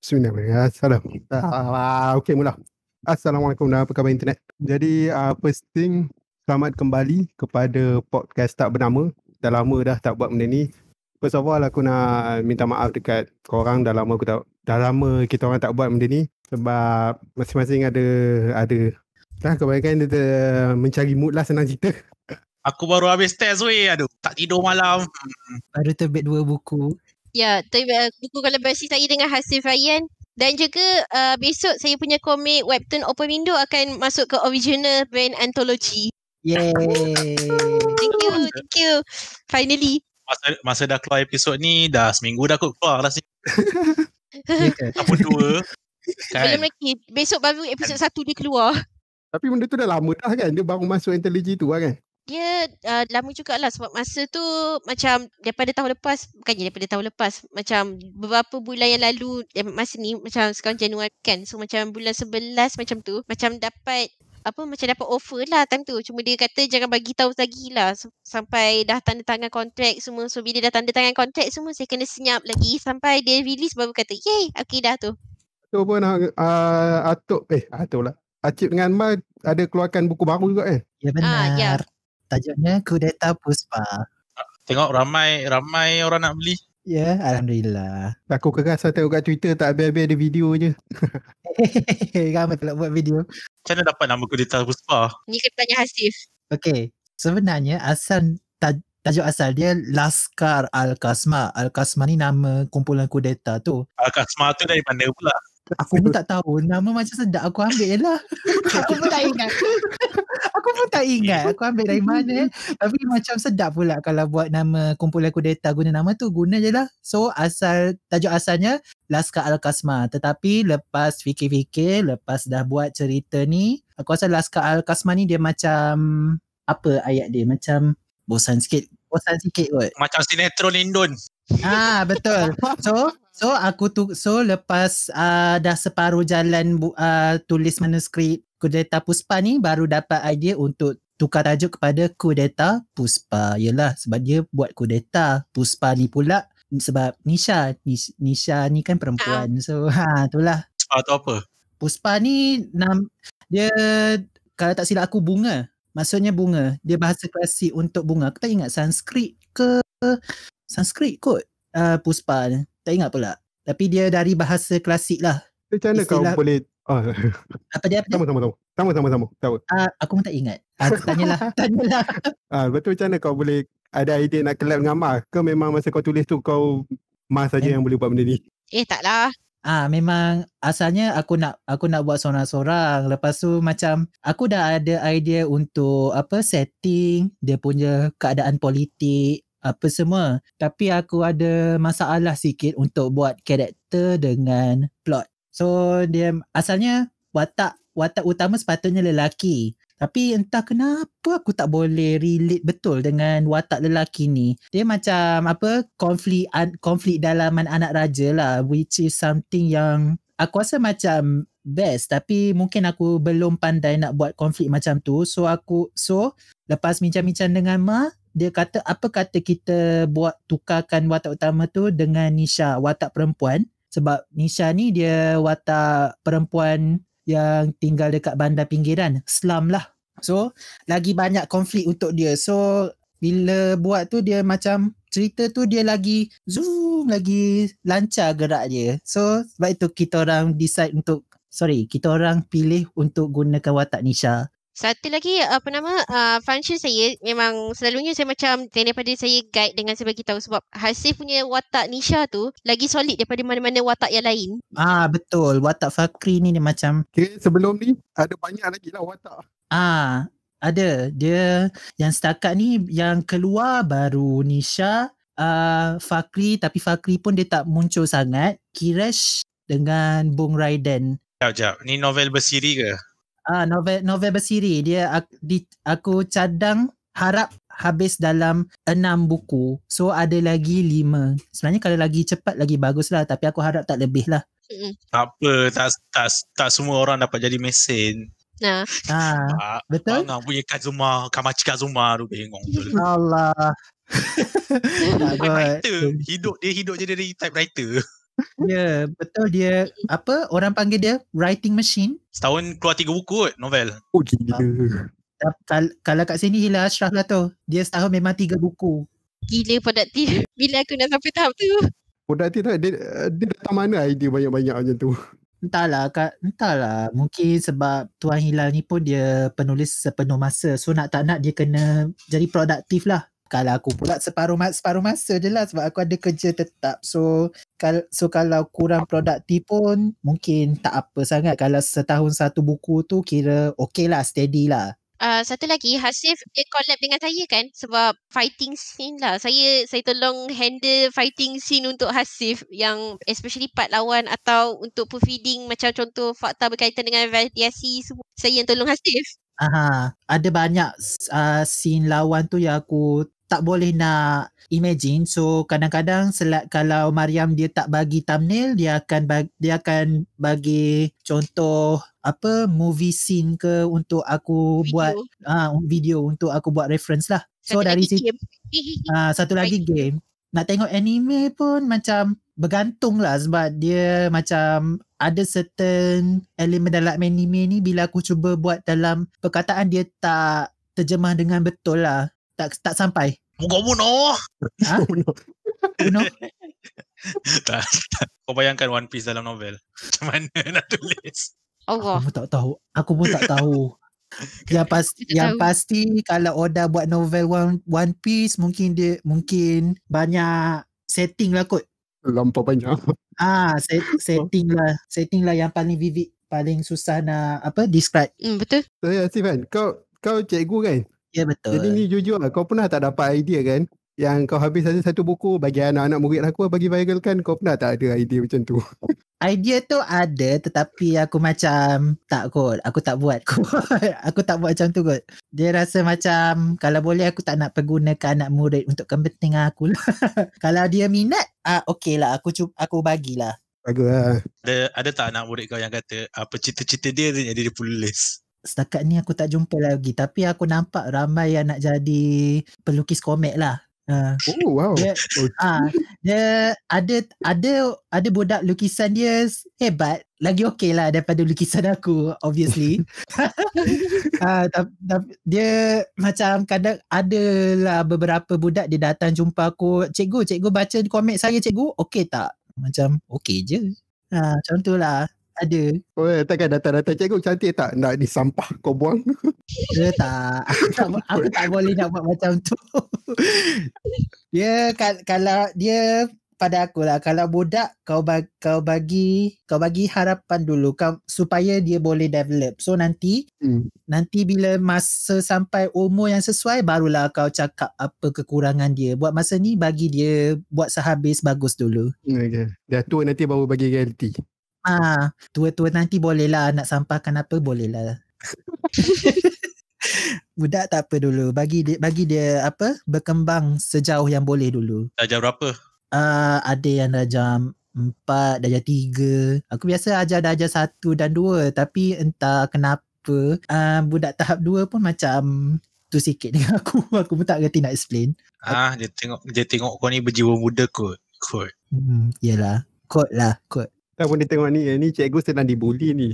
Bismillahirrahmanirrahim. Assalamualaikum. Ah, ah, ah okay, mula. Assalamualaikum dan apa khabar internet. Jadi, uh, first thing, selamat kembali kepada podcast tak bernama. Dah lama dah tak buat benda ni. First of all, aku nak minta maaf dekat korang. Dah lama, aku tak, dah lama kita orang tak buat benda ni. Sebab masing-masing ada... ada. Nah, kebanyakan dia mencari mood lah senang cerita. Aku baru habis test weh. Aduh, tak tidur malam. Baru terbit dua buku. Ya, terima, eh, buku kolaborasi saya dengan Hasif Ryan dan juga uh, besok saya punya komik webtoon Open Window akan masuk ke original brand anthology. Yay. Thank you, thank you. Finally. Masa, masa dah keluar episod ni dah seminggu dah kot keluar dah seminggu. Apa dua. Kan? Belum lagi. Besok baru episod satu dia keluar. Tapi benda tu dah lama dah kan. Dia baru masuk anthology tu lah, kan dia uh, lama lah. sebab masa tu macam daripada tahun lepas bukannya daripada tahun lepas macam beberapa bulan yang lalu masa ni macam sekarang Januari kan so macam bulan 11 macam tu macam dapat apa macam dapat offer lah time tu cuma dia kata jangan bagi tahu lagi lah S- sampai dah tanda tangan kontrak semua so bila dah tanda tangan kontrak semua saya kena senyap lagi sampai dia release baru kata yay okay dah tu tu pun uh, atuk eh atuk lah Acik dengan Mal ada keluarkan buku baru juga Eh? Ya benar. Ah, ya. Tajuknya Kudeta Puspa. Tengok ramai ramai orang nak beli. Ya, yeah, Alhamdulillah. Aku kerasa tengok kat Twitter tak habis-habis ada video je. ramai pula buat video. Macam mana dapat nama Kudeta Puspa? Ni kena tanya Hasif. Okay, sebenarnya asal ta- tajuk asal dia Laskar Al-Kasma. Al-Kasma ni nama kumpulan Kudeta tu. Al-Kasma tu dari mana pula? Aku pun tak tahu Nama macam sedap Aku ambil lah Aku pun tak ingat Aku pun tak ingat Aku ambil dari mana eh. Tapi macam sedap pula Kalau buat nama Kumpul aku data Guna nama tu Guna je lah So asal Tajuk asalnya Laskar Al-Kasma Tetapi lepas fikir-fikir Lepas dah buat cerita ni Aku rasa Laskar Al-Kasma ni Dia macam Apa ayat dia Macam Bosan sikit Bosan sikit kot Macam sinetron Indon Ah betul So So aku tu so lepas uh, dah separuh jalan uh, tulis manuskrip Kudeta Puspa ni baru dapat idea untuk tukar tajuk kepada Kudeta Puspa. Yalah sebab dia buat Kudeta Puspa ni pula sebab Nisha Nisha ni kan perempuan. Ah. So ha itulah. Puspa tu apa? Puspa ni nam dia kalau tak silap aku bunga. Maksudnya bunga. Dia bahasa klasik untuk bunga. Aku tak ingat Sanskrit ke Sanskrit kot. Uh, Puspa ni. Tak ingat pula. Tapi dia dari bahasa klasik lah. Eh, macam mana kau boleh... Ah. Apa dia? Apa sama, dia? sama, sama. Sama, sama, sama. Tahu. Ah, aku pun tak ingat. Aku ah, tanyalah. tanyalah. Ah, betul macam mana kau boleh ada idea nak collab dengan Mas? Kau memang masa kau tulis tu kau Mas saja eh. yang boleh buat benda ni? Eh, taklah. Ah, memang asalnya aku nak aku nak buat seorang-seorang. Lepas tu macam aku dah ada idea untuk apa setting dia punya keadaan politik apa semua. Tapi aku ada masalah sikit untuk buat karakter dengan plot. So dia asalnya watak watak utama sepatutnya lelaki. Tapi entah kenapa aku tak boleh relate betul dengan watak lelaki ni. Dia macam apa konflik konflik dalaman anak raja lah which is something yang aku rasa macam best tapi mungkin aku belum pandai nak buat konflik macam tu. So aku so lepas bincang-bincang dengan Ma, dia kata apa kata kita buat tukarkan watak utama tu dengan Nisha watak perempuan sebab Nisha ni dia watak perempuan yang tinggal dekat bandar pinggiran slum lah so lagi banyak konflik untuk dia so bila buat tu dia macam cerita tu dia lagi zoom lagi lancar gerak dia so sebab itu kita orang decide untuk sorry kita orang pilih untuk gunakan watak Nisha satu lagi apa nama uh, function saya memang selalunya saya macam daripada saya guide dengan saya bagi tahu sebab Hasif punya watak Nisha tu lagi solid daripada mana-mana watak yang lain. Ah betul watak Fakri ni dia macam okay, sebelum ni ada banyak lagi lah watak. Ah ada dia yang setakat ni yang keluar baru Nisha uh, Fakri tapi Fakri pun dia tak muncul sangat Kiresh dengan Bung Raiden. Sekejap, sekejap. Ni novel bersiri ke? Ah, novel novel bersiri dia aku, di, aku cadang harap habis dalam enam buku. So ada lagi lima. Sebenarnya kalau lagi cepat lagi bagus lah. Tapi aku harap tak lebih lah. Tak apa. Tak, tak, tak semua orang dapat jadi mesin. Nah. Ah, ah, betul? Bangang punya Kazuma. Kamachi Kazuma tu bengong. Allah. typewriter. Hidup, dia hidup jadi typewriter. Ya yeah, betul dia Apa orang panggil dia Writing machine Setahun keluar tiga buku kot novel Oh gila um, kal- Kalau kat sini Hila Ashraf lah tu Dia setahun memang tiga buku Gila produktif Bila aku nak sampai tahap tu Produktif tak dia, dia datang mana idea banyak-banyak macam tu Entahlah kak, entahlah. Mungkin sebab Tuan Hilal ni pun dia penulis sepenuh masa. So nak tak nak dia kena jadi produktif lah kalau aku pula separuh masa, separuh masa je lah sebab aku ada kerja tetap. So kal- so kalau kurang produktif pun mungkin tak apa sangat. Kalau setahun satu buku tu kira okey lah, steady lah. Uh, satu lagi, Hasif dia collab dengan saya kan sebab fighting scene lah. Saya saya tolong handle fighting scene untuk Hasif yang especially part lawan atau untuk proofreading macam contoh fakta berkaitan dengan variasi semua. Saya yang tolong Hasif. Aha, ada banyak uh, scene lawan tu yang aku tak boleh nak imagine so kadang-kadang selat kalau Mariam dia tak bagi thumbnail dia akan bagi, dia akan bagi contoh apa movie scene ke untuk aku video. buat ah video untuk aku buat reference lah so satu dari situ ah satu lagi game nak tengok anime pun macam bergantung lah sebab dia macam ada certain element dalam anime ni bila aku cuba buat dalam perkataan dia tak terjemah dengan betul lah tak tak sampai. Muka Uno. Ha? Uno. Uno. tak, tak. Kau bayangkan One Piece dalam novel. Macam mana nak tulis? Allah. Aku pun tak tahu. Aku pun tak tahu. yang pasti yang pasti kalau Oda buat novel One, One Piece mungkin dia mungkin banyak setting lah kot. Lampau banyak. Ah, ha, set, setting lah. Setting lah yang paling vivid paling susah nak apa describe. Hmm, betul. So, eh, ya, Steven, kau kau cikgu kan? yeah, betul. Jadi ni jujur lah, kau pernah tak dapat idea kan? Yang kau habis saja satu buku bagi anak-anak murid aku bagi viral kan? Kau pernah tak ada idea macam tu? Idea tu ada tetapi aku macam tak kot. Aku tak buat kot. aku tak buat macam tu kot. Dia rasa macam kalau boleh aku tak nak pergunakan anak murid untuk kepentingan aku lah. kalau dia minat, ah, okey lah. Aku, cu- aku bagilah. Bagus lah. Ada, ada tak anak murid kau yang kata apa ah, cita-cita dia jadi dia penulis? setakat ni aku tak jumpa lagi tapi aku nampak ramai yang nak jadi pelukis komik lah uh, oh wow dia, Uh, dia ada ada ada budak lukisan dia hebat lagi okay lah daripada lukisan aku obviously uh, ha, tapi, tapi dia macam kadang ada lah beberapa budak dia datang jumpa aku cikgu cikgu baca komik saya cikgu okay tak macam okay je uh, macam tu lah ada. Oh, eh, takkan datang-datang cikgu cantik tak? Nak disampah kau buang. Dia tak. Aku tak, aku tak boleh nak buat macam tu. Ya, dia kalau dia pada aku lah kalau budak kau ba- kau bagi kau bagi harapan dulu kau, supaya dia boleh develop so nanti hmm. nanti bila masa sampai umur yang sesuai barulah kau cakap apa kekurangan dia buat masa ni bagi dia buat sehabis bagus dulu hmm, okay. dah tua nanti baru bagi realiti Ah, ha, tua-tua nanti boleh lah nak sampahkan apa boleh lah. Budak tak apa dulu. Bagi dia bagi dia apa? Berkembang sejauh yang boleh dulu. Darjah berapa? Ah, uh, ada yang darjah empat, darjah tiga. Aku biasa ajar darjah satu dan dua. Tapi entah kenapa uh, budak tahap dua pun macam tu sikit dengan aku. Aku pun tak kerti nak explain. Ah, dia tengok dia tengok kau ni berjiwa muda kot. Kot. Hmm, yelah. Kot lah, kot. Tak kan boleh tengok ni. Eh, ni cikgu sedang dibuli ni.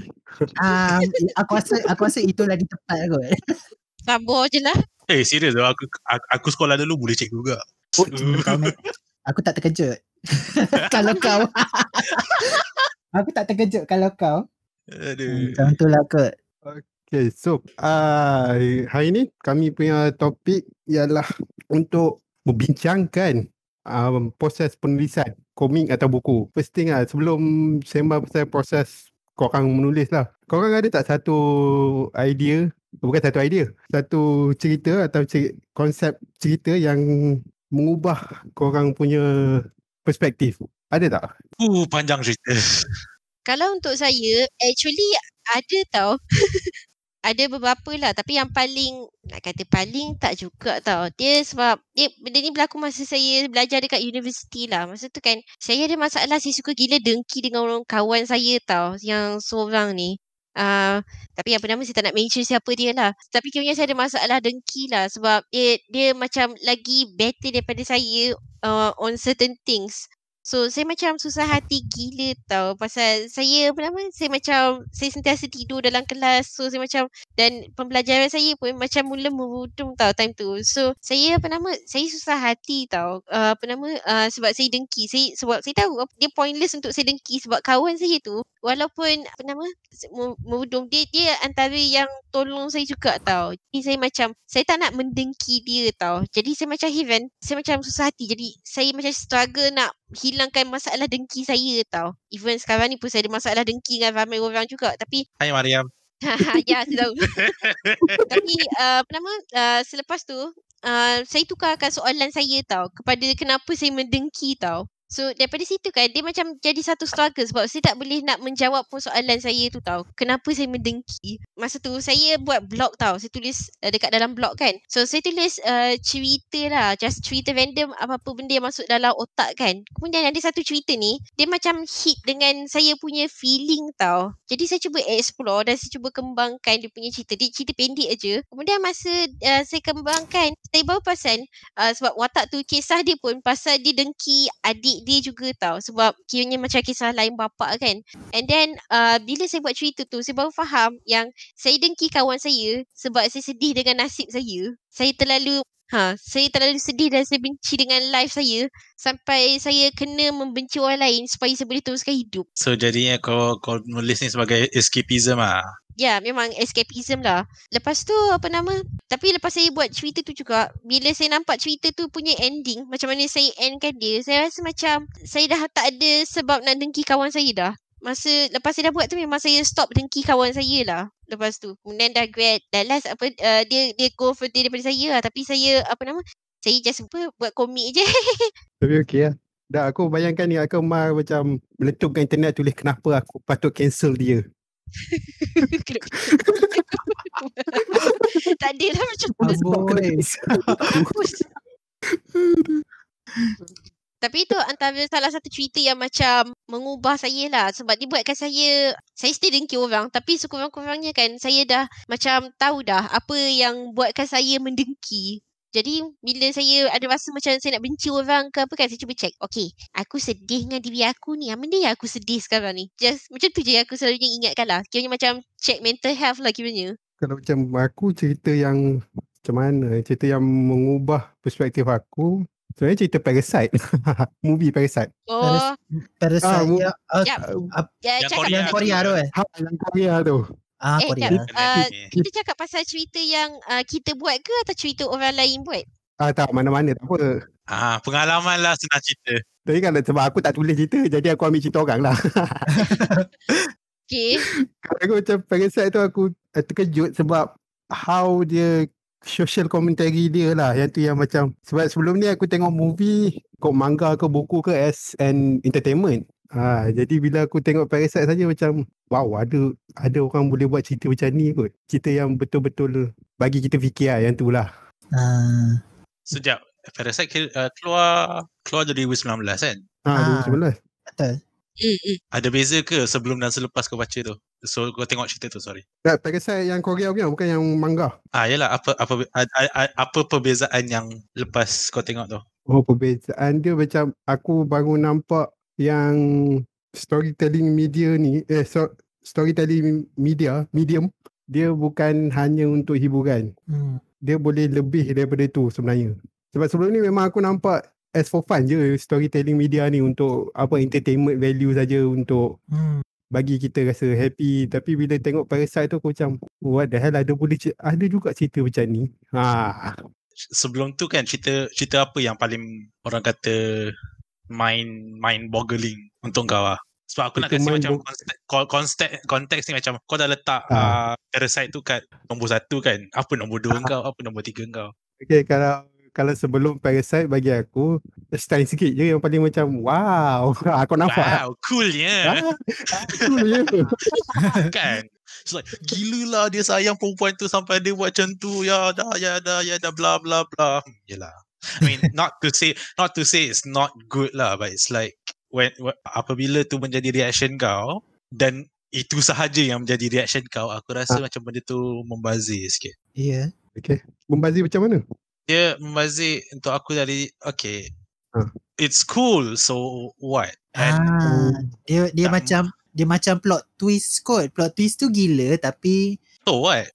Ah, aku rasa aku rasa itu lagi tepat aku. Sabar je lah. Eh hey, serius aku, aku, aku sekolah dulu boleh cikgu juga. Oh, aku tak terkejut. kalau kau. aku tak terkejut kalau kau. Aduh. Hmm, tu lah Okay so uh, hari ni kami punya topik ialah untuk membincangkan um, proses penulisan komik atau buku. First thing lah, sebelum sembah pasal proses korang menulis lah. Korang ada tak satu idea, bukan satu idea, satu cerita atau cer- konsep cerita yang mengubah korang punya perspektif? Ada tak? Uh, panjang cerita. Kalau untuk saya, actually ada tau. ada beberapa lah tapi yang paling nak kata paling tak juga tau dia sebab dia, benda ni berlaku masa saya belajar dekat universiti lah masa tu kan saya ada masalah saya suka gila dengki dengan orang kawan saya tau yang seorang ni Uh, tapi apa nama saya tak nak mention siapa dia lah Tapi kira saya ada masalah dengki lah Sebab dia, dia macam lagi better daripada saya uh, On certain things So saya macam susah hati gila tau pasal saya apa nama saya macam saya sentiasa tidur dalam kelas so saya macam dan pembelajaran saya pun macam mula merudum tau time tu. So saya apa nama saya susah hati tau uh, apa nama uh, sebab saya dengki saya sebab saya tahu dia pointless untuk saya dengki sebab kawan saya tu walaupun apa nama merudum dia dia antara yang tolong saya juga tau. Jadi saya macam saya tak nak mendengki dia tau. Jadi saya macam heaven saya macam susah hati jadi saya macam struggle nak hilangkan masalah dengki saya tau. Even sekarang ni pun saya ada masalah dengki dengan ramai orang juga. Tapi Hai Mariam. ya, saya tahu. Tapi uh, apa nama uh, selepas tu uh, saya tukarkan soalan saya tau kepada kenapa saya mendengki tau. So daripada situ kan dia macam jadi satu struggle sebab saya tak boleh nak menjawab pun soalan saya tu tau. Kenapa saya mendengki? Masa tu saya buat blog tau. Saya tulis uh, dekat dalam blog kan. So saya tulis uh, cerita lah. Just cerita random apa-apa benda yang masuk dalam otak kan. Kemudian ada satu cerita ni dia macam hit dengan saya punya feeling tau. Jadi saya cuba explore dan saya cuba kembangkan dia punya cerita. Dia cerita pendek aja. Kemudian masa uh, saya kembangkan saya baru pasal uh, sebab watak tu kisah dia pun pasal dia dengki adik adik dia juga tau sebab kiranya macam kisah lain bapa kan and then uh, bila saya buat cerita tu saya baru faham yang saya dengki kawan saya sebab saya sedih dengan nasib saya saya terlalu ha saya terlalu sedih dan saya benci dengan life saya sampai saya kena membenci orang lain supaya saya boleh teruskan hidup so jadinya kau kau nulis ni sebagai escapism ah Ya yeah, memang escapism lah Lepas tu apa nama Tapi lepas saya buat cerita tu juga Bila saya nampak cerita tu punya ending Macam mana saya endkan dia Saya rasa macam Saya dah tak ada sebab nak dengki kawan saya dah Masa lepas saya dah buat tu memang saya stop dengki kawan saya lah Lepas tu Kemudian dah grad Dan last apa uh, Dia dia go for dia daripada saya lah Tapi saya apa nama Saya just apa buat komik je Tapi okay lah Dah aku bayangkan ni aku mar macam meletupkan internet tulis kenapa aku patut cancel dia tak ada lah macam tu. Tapi itu antara salah satu cerita yang macam mengubah saya lah. Sebab dia buatkan saya, saya still dengki orang. Tapi sekurang-kurangnya kan saya dah macam tahu dah apa yang buatkan saya mendengki jadi bila saya ada masa macam saya nak benci orang ke apa kan saya cuba check. Okay, aku sedih dengan diri aku ni. Yang benda yang aku sedih sekarang ni. Just macam tu je aku selalu ingatkan lah. Kiranya macam check mental health lah kiranya. Kalau macam aku cerita yang macam mana? Cerita yang mengubah perspektif aku. Sebenarnya cerita Parasite. Movie Parasite. Oh. Parasite. Ah, ya. Uh, yep. uh, yang, Korea. Eh. Ha, yang Korea tu eh. yang Korea tu. Ah, eh, Korea. Uh, eh, kita cakap pasal cerita yang uh, kita buat ke atau cerita orang lain buat? Ah, tak, mana-mana tak apa. Ah, pengalaman lah senang cerita. Tapi kan sebab aku tak tulis cerita, jadi aku ambil cerita orang lah. okay. Kalau aku macam Parasite tu aku eh, terkejut sebab how dia social commentary dia lah yang tu yang macam sebab sebelum ni aku tengok movie kau manga ke buku ke as an entertainment Ha, jadi bila aku tengok Parasite saja macam wow ada ada orang boleh buat cerita macam ni kot. Cerita yang betul-betul bagi kita fikir lah, yang tu lah. Uh. Sejak Parasite uh, keluar keluar dari 2019 kan? Ha, 2019. Betul. Uh. Ada beza ke sebelum dan selepas kau baca tu? So kau tengok cerita tu sorry. Tak Parasite yang Korea punya bukan yang manga. Ah ha, yalah apa apa apa perbezaan yang lepas kau tengok tu? Oh perbezaan dia macam aku baru nampak yang storytelling media ni eh so, storytelling media medium dia bukan hanya untuk hiburan. Hmm. Dia boleh lebih daripada itu sebenarnya. Sebab sebelum ni memang aku nampak as for fun je storytelling media ni untuk apa entertainment value saja untuk hmm. bagi kita rasa happy tapi bila tengok Parasite tu aku macam what the hell ada boleh ada juga cerita macam ni ha sebelum tu kan cerita cerita apa yang paling orang kata mind mind boggling untuk kau lah. Sebab aku It nak kasi macam konteks context ni macam kau dah letak ah. Ah, parasite uh. uh, tu kat nombor satu kan. Apa nombor dua ah. kau? Apa nombor tiga kau? Okay, kalau kalau sebelum Parasite bagi aku style sikit je yang paling macam wow aku nampak wow cool ya cool ya kan so, like, gila lah dia sayang perempuan tu sampai dia buat macam tu ya dah ya dah ya dah bla bla bla hmm, yelah I mean, not to say not to say it's not good lah, but it's like when, when apabila tu menjadi reaction kau then itu sahaja yang menjadi reaction kau, aku rasa ha. macam benda tu membazir sikit. Ya. Yeah. Okay. Membazir macam mana? Yeah, membazir untuk aku dari okay. Ha. It's cool, so what? And ha. dia dia dan, macam dia macam plot twist kot. Plot twist tu gila tapi So what?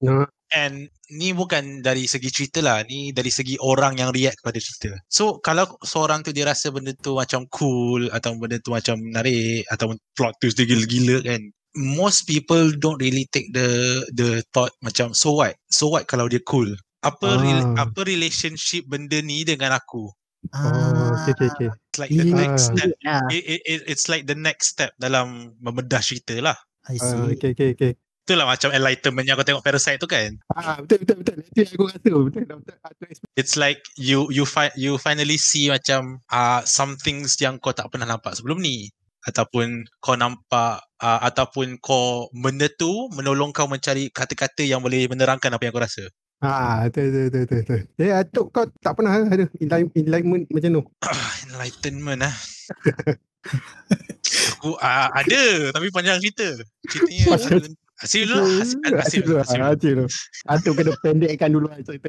no. Ya. And ni bukan dari segi cerita lah. Ni dari segi orang yang react kepada cerita. So kalau seorang tu dia rasa benda tu macam cool atau benda tu macam menarik atau plot tu dia gila-gila kan. Most people don't really take the the thought macam so what? So what kalau dia cool? Apa ah. re- apa relationship benda ni dengan aku? Oh, okay, okay. It's like the next step. Yeah. It, it, it, it's like the next step dalam membedah cerita lah. I see. Uh, okay, okay, okay. Itulah macam enlightenment yang aku tengok Parasite tu kan. Ah betul betul betul. Itu yang aku rasa betul betul. It's like you you find you finally see macam ah uh, some things yang kau tak pernah nampak sebelum ni ataupun kau nampak uh, ataupun kau benda tu menolong kau mencari kata-kata yang boleh menerangkan apa yang kau rasa. Ah, betul betul. tu tu. Eh, atuk kau tak pernah eh, ada enlightenment macam tu. enlightenment eh? ah. aku uh, ada tapi panjang cerita. Ceritanya Hasil dulu lah. Hasil, hasil, hasil, hasil, ah, hasil, hasil dulu. Hasil ah, dulu. kena pendekkan dulu lah cerita.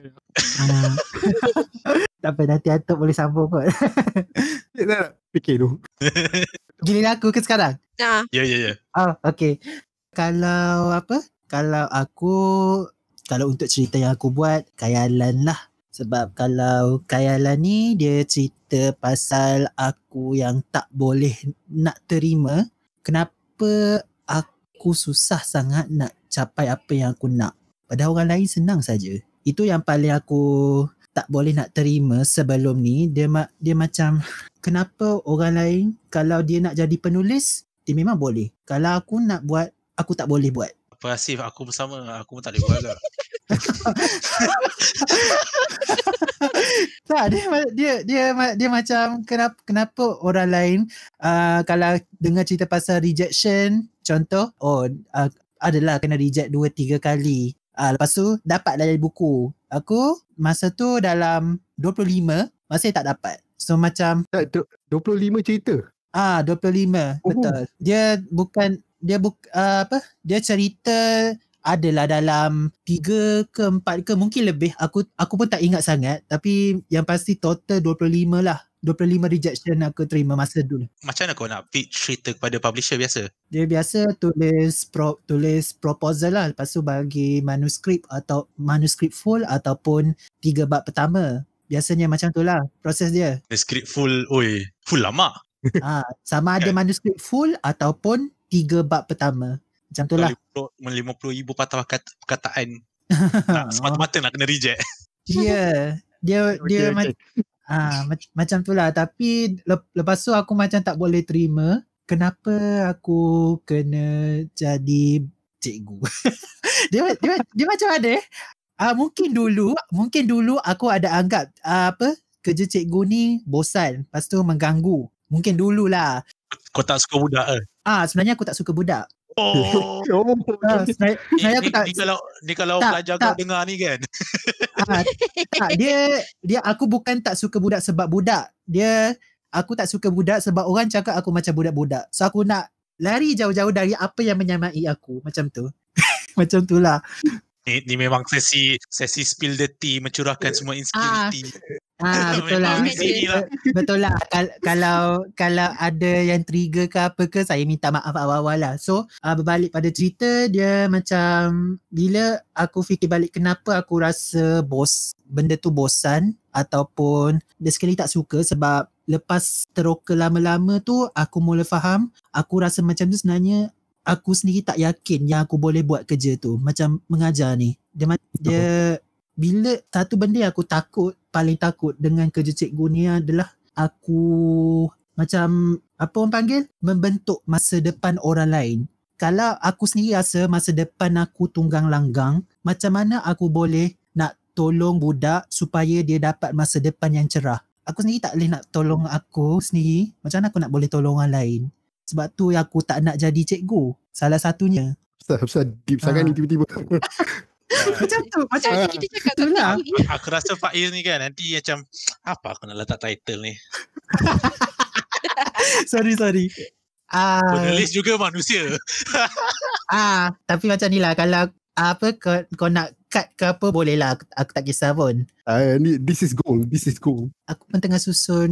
Uh. tak apa, nanti Atuk boleh sambung kot. Tak nak fikir dulu. Gini aku ke sekarang? Ya. Ya, ya, ya. Oh, okay. Kalau apa? Kalau aku, kalau untuk cerita yang aku buat, kayalan lah. Sebab kalau kayalan ni, dia cerita pasal aku yang tak boleh nak terima. Kenapa aku aku susah sangat nak capai apa yang aku nak. Padahal orang lain senang saja. Itu yang paling aku tak boleh nak terima sebelum ni. Dia dia macam kenapa orang lain kalau dia nak jadi penulis, dia memang boleh. Kalau aku nak buat, aku tak boleh buat. Apa Asif, aku bersama. Aku pun tak boleh buat lah. tak dia dia dia dia macam kenapa kenapa orang lain uh, kalau dengar cerita pasal rejection contoh oh uh, adalah kena reject dua tiga kali uh, lepas tu dapat dari buku aku masa tu dalam 25 masih tak dapat so macam 25 cerita ah 25 oh. betul dia bukan dia buk, uh, apa dia cerita adalah dalam tiga ke empat ke mungkin lebih aku aku pun tak ingat sangat tapi yang pasti total 25 lah 25 rejection aku terima masa dulu. Macam mana kau nak pitch cerita kepada publisher biasa? Dia biasa tulis pro, tulis proposal lah. Lepas tu bagi manuskrip atau manuskrip full ataupun tiga bab pertama. Biasanya macam tu lah proses dia. Manuskrip full, oi, full lama. Ha, sama ada kan? manuskrip full ataupun tiga bab pertama. Macam tu lah. 50 ribu patah perkataan. Tak, semata-mata nak kena reject. Ya. Yeah. Dia, dia, okay, okay. Ha, mac- macam tu lah tapi le- lepas tu aku macam tak boleh terima kenapa aku kena jadi cikgu. dia, dia, dia macam ada eh. Uh, mungkin dulu mungkin dulu aku ada anggap uh, apa kerja cikgu ni bosan lepas tu mengganggu. Mungkin dululah. Kau tak suka budak ke? Eh? Ah sebenarnya aku tak suka budak. Oh. oh. Ah, saya, saya ni, tak, ni kalau ni kalau tak, pelajar kau dengar ni kan. ha, tak, dia dia aku bukan tak suka budak sebab budak. Dia aku tak suka budak sebab orang cakap aku macam budak-budak. So aku nak lari jauh-jauh dari apa yang menyamai aku macam tu. macam tulah ni, ni memang sesi sesi spill the tea mencurahkan yeah. semua insecurity ah. ah, betul lah. betul lah eh, betul lah Kal- kalau kalau ada yang trigger ke apa ke saya minta maaf awal-awal lah so uh, berbalik pada cerita dia macam bila aku fikir balik kenapa aku rasa bos benda tu bosan ataupun dia sekali tak suka sebab lepas teroka lama-lama tu aku mula faham aku rasa macam tu sebenarnya aku sendiri tak yakin yang aku boleh buat kerja tu macam mengajar ni dia dia bila satu benda aku takut paling takut dengan kerja cikgu ni adalah aku macam apa orang panggil membentuk masa depan orang lain kalau aku sendiri rasa masa depan aku tunggang langgang macam mana aku boleh nak tolong budak supaya dia dapat masa depan yang cerah aku sendiri tak boleh nak tolong aku sendiri macam mana aku nak boleh tolong orang lain sebab tu aku tak nak jadi cikgu. Salah satunya. Ustaz, deep sangat ha. ni ah. tiba-tiba. macam tu. Macam ha. Ah. kita cakap tu. Lah. lah. Aku rasa Faiz ni kan nanti macam apa aku nak letak title ni. sorry, sorry. Ah, uh, juga manusia. Ah, tapi macam ni lah kalau apa kau, nak cut ke apa boleh lah aku, tak kisah pun. Uh, ni, this is goal, this is goal. Aku pun tengah susun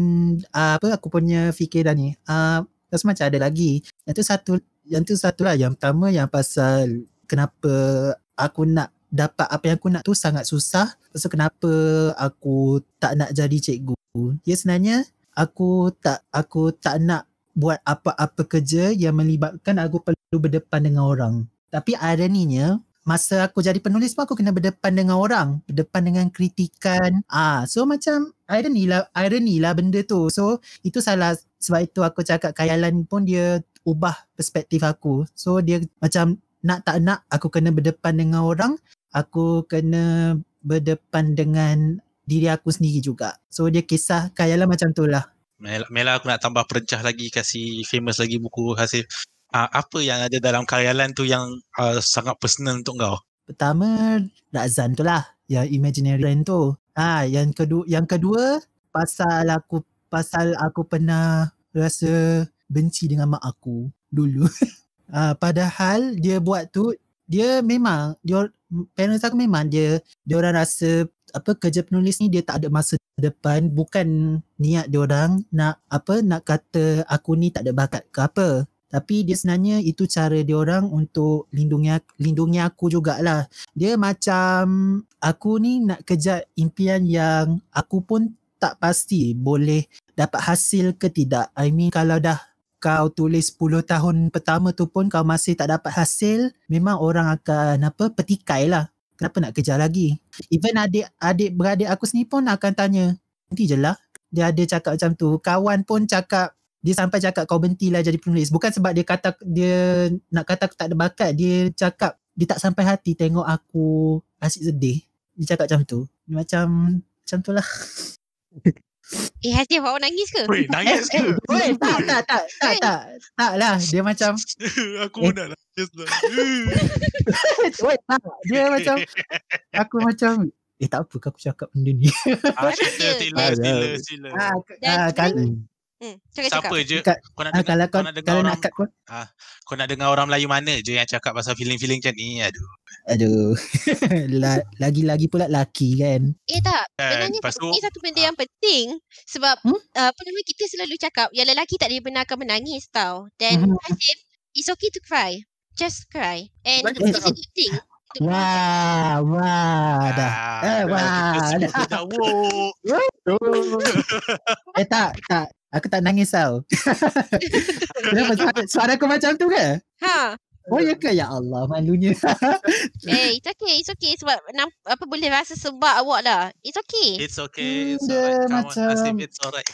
apa aku punya fikiran ni. Ah, rasa macam ada lagi. Yang tu satu yang tu lah yang pertama yang pasal kenapa aku nak dapat apa yang aku nak tu sangat susah. Pasal kenapa aku tak nak jadi cikgu. Ya sebenarnya aku tak aku tak nak buat apa-apa kerja yang melibatkan aku perlu berdepan dengan orang. Tapi ironinya masa aku jadi penulis pun aku kena berdepan dengan orang berdepan dengan kritikan ah so macam irony lah irony lah benda tu so itu salah sebab itu aku cakap khayalan pun dia ubah perspektif aku so dia macam nak tak nak aku kena berdepan dengan orang aku kena berdepan dengan diri aku sendiri juga so dia kisah khayalan macam tu lah Mela, Mela aku nak tambah perencah lagi kasih famous lagi buku hasil uh, apa yang ada dalam khayalan tu yang uh, sangat personal untuk kau? Pertama, Razan tu lah. Yang imaginary friend tu. Ha, yang kedua, yang kedua pasal aku pasal aku pernah rasa benci dengan mak aku dulu. ha, padahal dia buat tu, dia memang, dia, parents aku memang dia, dia orang rasa apa kerja penulis ni dia tak ada masa depan bukan niat dia orang nak apa nak kata aku ni tak ada bakat ke apa tapi dia sebenarnya itu cara dia orang untuk lindungi lindungi aku jugalah dia macam aku ni nak kejar impian yang aku pun tak pasti boleh dapat hasil ke tidak i mean kalau dah kau tulis 10 tahun pertama tu pun kau masih tak dapat hasil memang orang akan apa petikai lah kenapa nak kejar lagi even adik adik beradik aku sendiri pun akan tanya nanti je lah dia ada cakap macam tu kawan pun cakap dia sampai cakap kau lah jadi penulis bukan sebab dia kata dia nak kata aku tak ada bakat dia cakap dia tak sampai hati tengok aku asyik sedih dia cakap macam tu macam macam tu lah Eh Hazif orang nangis ke? Wait, nangis ke? Wait, Wait, tak, tak, tak, tak, tak, tak, lah dia macam Aku eh. nak nangis lah Wait, tak, dia macam Aku macam Eh tak apa aku cakap benda ni Ah, sila, sila, sila, ah, sila. Ah, ah, kan, Hmm, siapa cakap. je Dekat, kau nak dengar, ah, kalau kau, nak dengar kalau orang, nak kat kau, ha, kau nak dengar orang Melayu mana je yang cakap pasal feeling-feeling macam ni aduh aduh lagi-lagi pula laki kan eh tak eh, sebenarnya uh, ni satu benda ha. yang penting sebab hmm? Eh, apa hmm? uh, nama kita selalu cakap yang lelaki tak dibenarkan menangis tau then hmm. it's okay to cry just cry and Bagi it's a good thing Wah, wah, dah. Ah, eh, wah, dah. Eh, tak, tak. Aku tak nangis tau. suara, suara aku macam tu ke? Ha. Oh ya ke ya Allah malunya. eh hey, it's okay it's okay sebab apa boleh rasa sebab awak lah. It's okay. It's okay. Hmm, it's dia alright. macam it's alright.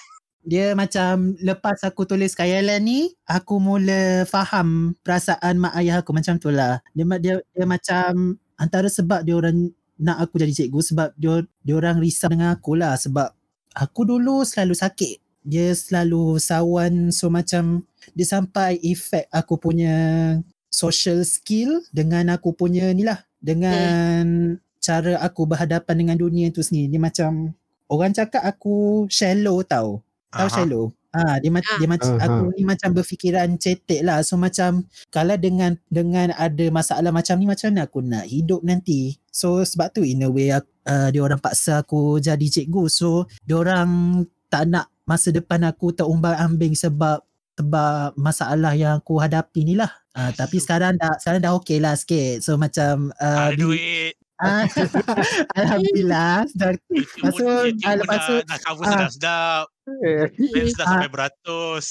Dia macam lepas aku tulis khayalan ni aku mula faham perasaan mak ayah aku macam tu lah. Dia, dia, dia macam antara sebab dia orang nak aku jadi cikgu sebab dia dia orang risau dengan aku lah sebab aku dulu selalu sakit dia selalu sawan so macam dia sampai efek aku punya social skill dengan aku punya ni lah dengan hmm. cara aku berhadapan dengan dunia tu sendiri dia macam orang cakap aku shallow tau tau Aha. shallow ha, dia, ma- dia macam aku ni macam berfikiran cetek lah so macam kalau dengan dengan ada masalah macam ni macam mana aku nak hidup nanti so sebab tu in a way uh, dia orang paksa aku jadi cikgu so dia orang tak nak masa depan aku terumbang ambing sebab sebab masalah yang aku hadapi ni lah. Uh, tapi sekarang dah sekarang dah okay lah sikit. So macam uh, ada duit. Ah, Alhamdulillah. Sudah. Masa lepas tu nak, nak cover uh, sedap. Lens dah sampai beratus.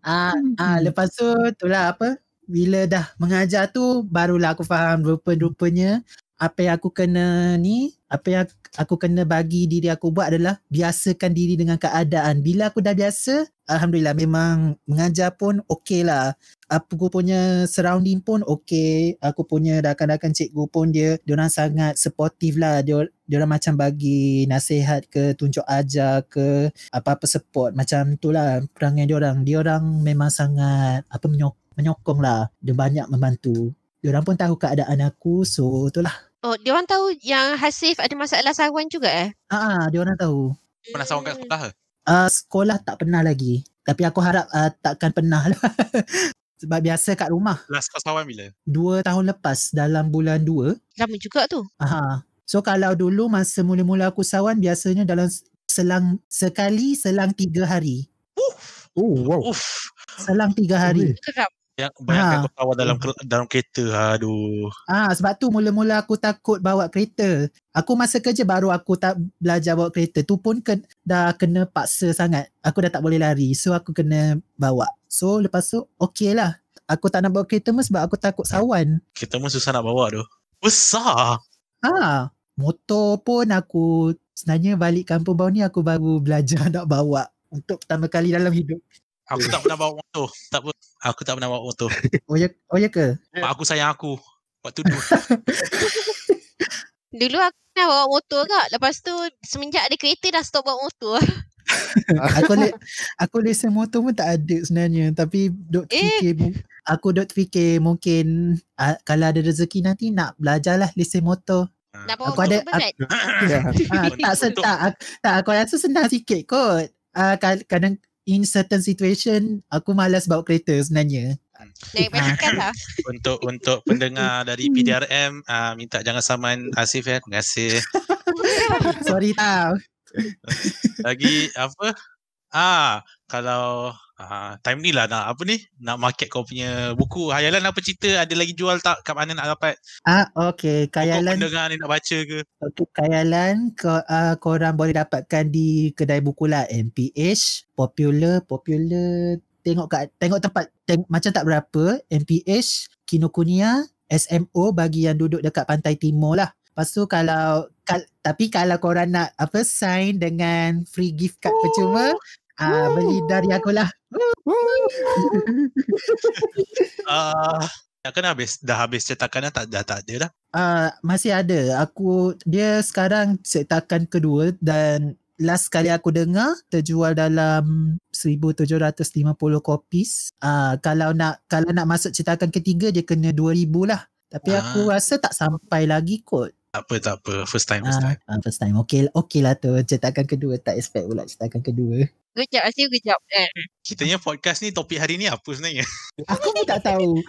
Ah, lepas tu tu lah apa? Bila dah mengajar tu barulah aku faham rupa-rupanya apa yang aku kena ni apa yang aku kena bagi diri aku buat adalah biasakan diri dengan keadaan. Bila aku dah biasa, Alhamdulillah memang mengajar pun okey lah. Aku punya surrounding pun okey. Aku punya rakan-rakan cikgu pun dia, dia orang sangat sportif lah. Dia, dia orang macam bagi nasihat ke, tunjuk ajar ke, apa-apa support. Macam tu lah perangai dia orang. Dia orang memang sangat apa menyok- menyokong lah. Dia banyak membantu. Dia orang pun tahu keadaan aku so tu lah. Oh, dia orang tahu yang Hasif ada masalah sawan juga eh? Ha, ah, dia orang tahu. Pernah sawan kat sekolah ke? Uh, sekolah tak pernah lagi. Tapi aku harap uh, takkan pernah lah. Sebab biasa kat rumah. Last kau sawan bila? Dua tahun lepas dalam bulan dua. Lama juga tu. Aha. Ah, so kalau dulu masa mula-mula aku sawan biasanya dalam selang sekali selang tiga hari. Uh. Oh, wow. Uf. Selang tiga hari. Geram. Yang banyak ha. kau kawan dalam hmm. dalam kereta. Aduh. Ah ha, sebab tu mula-mula aku takut bawa kereta. Aku masa kerja baru aku tak belajar bawa kereta. Tu pun ke, dah kena paksa sangat. Aku dah tak boleh lari. So aku kena bawa. So lepas tu okey lah. Aku tak nak bawa kereta pun sebab aku takut sawan. Kereta pun susah nak bawa tu. Besar. Ah, ha. motor pun aku sebenarnya balik kampung baru ni aku baru belajar nak bawa. Untuk pertama kali dalam hidup. Aku tak pernah bawa motor. Tak apa. Aku tak pernah bawa motor. Oh ya, oh ya ke? Mak aku sayang aku. Waktu dulu. dulu aku pernah bawa motor kak. Lepas tu semenjak ada kereta dah stop bawa motor. aku ni aku ni lesen motor pun tak ada sebenarnya tapi dok eh. fikir aku dok fikir mungkin uh, kalau ada rezeki nanti nak belajarlah lesen motor. Ha. Nak aku ada aku, ya. ha, tak sentak tak aku rasa senang sikit kot. Uh, kadang in certain situation aku malas bawa kereta sebenarnya. Naik basikal lah. Untuk untuk pendengar dari PDRM hmm. uh, ah, minta jangan saman Asif ya. Terima kasih. Sorry tau. Lagi apa? Ah, kalau time ni lah nak apa ni nak market kau punya buku khayalan apa cerita ada lagi jual tak kat mana nak dapat ah okey khayalan kau pendengar ni nak baca ke okey khayalan kau uh, korang boleh dapatkan di kedai buku lah MPH popular popular tengok kat tengok tempat teng- macam tak berapa MPH Kinokuniya SMO bagi yang duduk dekat pantai timur lah Lepas tu kalau kal, tapi kalau korang nak apa sign dengan free gift card oh. percuma uh, beli dari aku lah. Ah, uh, kena habis dah habis cetakan dah tak dah tak ada dah. Ah, uh, masih ada. Aku dia sekarang cetakan kedua dan last kali aku dengar terjual dalam 1750 copies. Ah, uh, kalau nak kalau nak masuk cetakan ketiga dia kena 2000 lah. Tapi aku uh. rasa tak sampai lagi kot. Tak apa, tak apa. First time, first ah, time. Uh, first time. Okay, okay lah tu. Cetakan kedua. Tak expect pula cetakan kedua. Kejap, asyik kejap. Eh. Kita punya podcast ni topik hari ni apa sebenarnya? Aku pun tak tahu.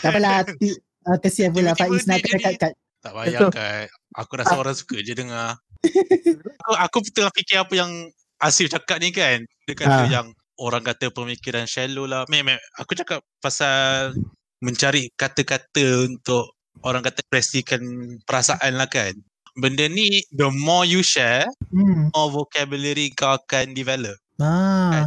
tak apalah. T- uh, ah, kesian pula Faiz nak kena kat. Tak bayangkan. Aku rasa orang suka je dengar. aku, aku tengah fikir apa yang Asif cakap ni kan. Dia kata ha. yang orang kata pemikiran shallow lah. Mem, mem, aku cakap pasal mencari kata-kata untuk orang kata kreasikan perasaan lah kan benda ni the more you share hmm. more vocabulary kau akan develop Ah. Kan?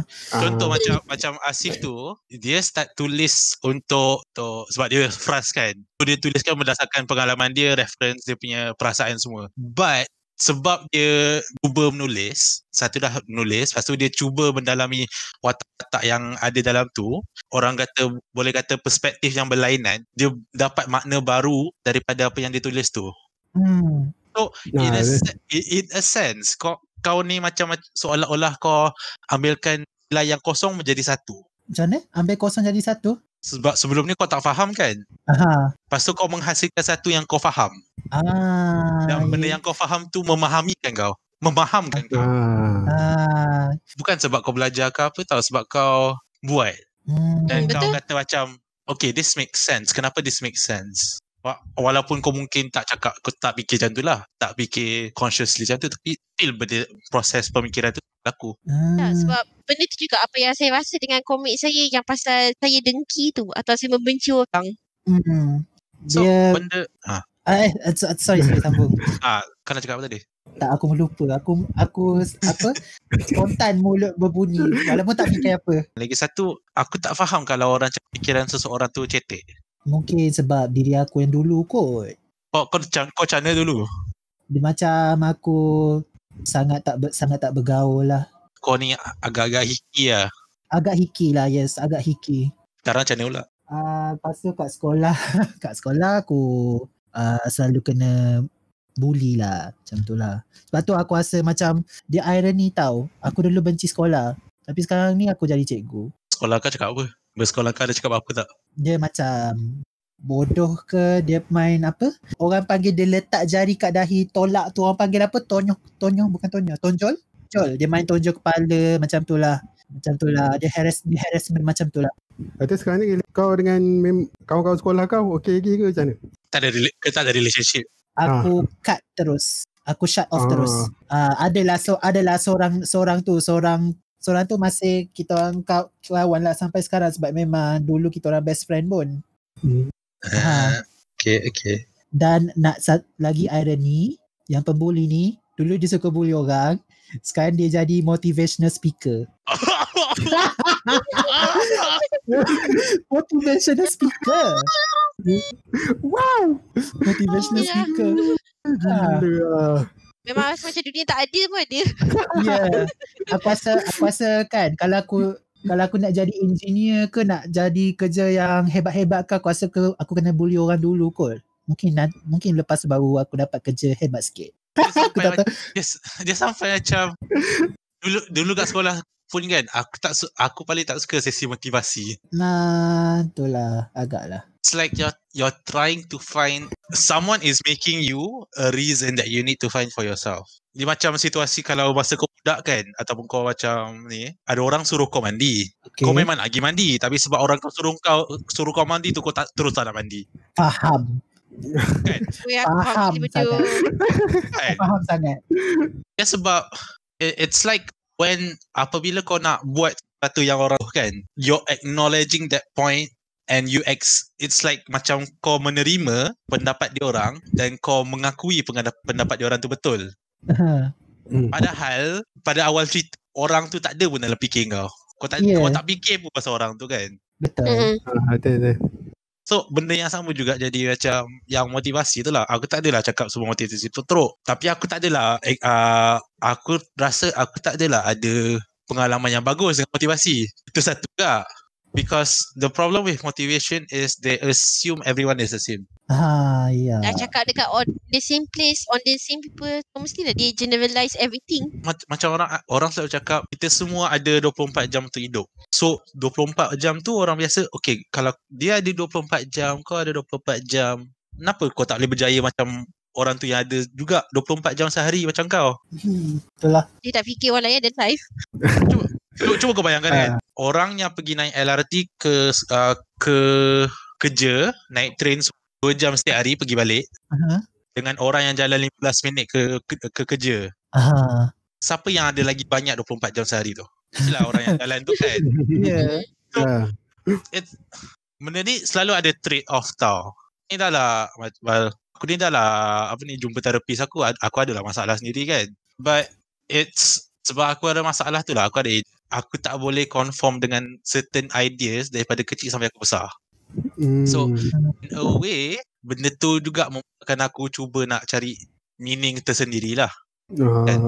Contoh ah. macam macam Asif tu, dia start tulis untuk, to sebab dia frust kan. So, dia tuliskan berdasarkan pengalaman dia, reference dia punya perasaan semua. Hmm. But sebab dia cuba menulis, satu dah menulis, lepas tu dia cuba mendalami watak-watak yang ada dalam tu, orang kata boleh kata perspektif yang berlainan, dia dapat makna baru daripada apa yang dia tulis tu. Hmm. So ya, in a, ya. in a sense kau kau ni macam seolah-olah kau ambilkan nilai yang kosong menjadi satu. Macam mana? Ambil kosong jadi satu? sebab sebelum ni kau tak faham kan? Aha. Lepas tu kau menghasilkan satu yang kau faham. Ah. Dan benda yeah. yang kau faham tu memahami kan kau? Memahamkan ah. kau. Ah. Bukan sebab kau belajar ke apa tau, sebab kau buat. Hmm. Dan Betul. kau kata macam, okay this makes sense. Kenapa this makes sense? Walaupun kau mungkin tak cakap, kau tak fikir macam tu lah. Tak fikir consciously macam tu. Tapi still benda, proses pemikiran tu laku. Hmm. Ah. Tak sebab benda tu juga apa yang saya rasa dengan komik saya yang pasal saya dengki tu atau saya membenci orang. Hmm. Dia... So benda ha. Ah, eh uh, sorry sorry sambung. Ah uh, kena cakap apa tadi? Tak aku melupa. Aku aku apa? spontan mulut berbunyi walaupun tak fikir apa. Lagi satu, aku tak faham kalau orang cakap fikiran seseorang tu cetek. Mungkin sebab diri aku yang dulu kot. Oh, kau kau channel dulu. Dia macam aku sangat tak ber, sangat tak bergaul lah. Kau ni agak-agak hiki lah. Agak hiki lah, yes. Agak hiki. Sekarang macam ni pula? Uh, ah, lepas kat sekolah, kat sekolah aku uh, selalu kena bully lah. Macam tu lah. Sebab tu aku rasa macam the irony tau. Aku dulu benci sekolah. Tapi sekarang ni aku jadi cikgu. Sekolah kau cakap apa? Bersekolah kau ada cakap apa tak? Dia macam bodoh ke dia main apa orang panggil dia letak jari kat dahi tolak tu orang panggil apa tonyok tonyok bukan tonyok tonjol tonjol dia main tonjol kepala macam tu lah macam tu lah dia harass dia harass macam tu lah Lepas sekarang ni kau dengan mem- kawan-kawan sekolah kau okey lagi ke macam mana? Tak ada, rela- tak ada relationship. Aku ha. cut terus. Aku shut off ha. terus. Uh, lah so ada lah seorang seorang tu seorang seorang tu masih kita orang kawan lah sampai sekarang sebab memang dulu kita orang best friend pun. Hmm. Eh, okay, okay. Dan nak sat- lagi irony, yang pembuli ni, dulu dia suka bully orang, sekarang dia jadi motivational speaker. motivational speaker. Wow. Motivational oh, ya. speaker. Lah. Memang rasa macam dunia tak adil, pun dia. Ya. Yeah. Aku rasa, aku rasa kan kalau aku kalau aku nak jadi engineer ke nak jadi kerja yang hebat-hebat ke aku rasa ke aku kena bully orang dulu kot. Mungkin na- mungkin lepas baru aku dapat kerja hebat sikit. Dia sampai, Dia, dia sampai macam dulu dulu kat sekolah pun kan aku tak su- aku paling tak suka sesi motivasi. Nah, itulah agaklah. It's like you you're trying to find someone is making you a reason that you need to find for yourself. Ni macam situasi kalau masa kau budak kan ataupun kau macam ni, ada orang suruh kau mandi. Okay. Kau memang lagi mandi tapi sebab orang kau suruh kau suruh kau mandi tu kau tak terus tak nak mandi. Faham. Kan? Faham. Faham sangat. Kan? Faham sangat. Ya sebab it's like when apabila kau nak buat sesuatu yang orang kan you acknowledging that point and you ex it's like macam kau menerima pendapat dia orang dan kau mengakui pendapat dia orang tu betul hmm. padahal pada awal cerita orang tu tak ada pun dalam fikir kau kau tak yeah. kau tak fikir pun pasal orang tu kan betul mm-hmm. ha, betul So benda yang sama juga jadi macam yang motivasi tu lah. Aku tak adalah cakap semua motivasi tu teruk. Tapi aku tak adalah, eh, uh, aku rasa aku tak adalah ada pengalaman yang bagus dengan motivasi. Itu satu juga. Because the problem with motivation is they assume everyone is the same. Ah, ya. Yeah. Dah cakap dekat on the same place, on the same people, so mesti lah dia generalize everything. Macam orang orang selalu cakap, kita semua ada 24 jam untuk hidup. So, 24 jam tu orang biasa, okay, kalau dia ada 24 jam, kau ada 24 jam, kenapa kau tak boleh berjaya macam orang tu yang ada juga 24 jam sehari macam kau? Hmm, betul lah. Dia tak fikir orang lain ada life. cuba, cuba, cuba kau bayangkan uh. kan, orang yang pergi naik LRT ke uh, ke kerja naik train Dua jam setiap hari pergi balik uh-huh. Dengan orang yang jalan 15 minit ke ke, ke kerja uh-huh. Siapa yang ada lagi banyak 24 jam sehari tu? Itulah orang yang jalan tu kan yeah. so, ya. Benda ni selalu ada trade off tau Ni dah lah well, Aku ni dah lah Apa ni jumpa terapis aku Aku adalah masalah sendiri kan But it's Sebab aku ada masalah tu lah Aku ada Aku tak boleh conform dengan certain ideas Daripada kecil sampai aku besar So hmm. in a way benda tu juga membuatkan aku cuba nak cari meaning tersendirilah. Uh. Kan?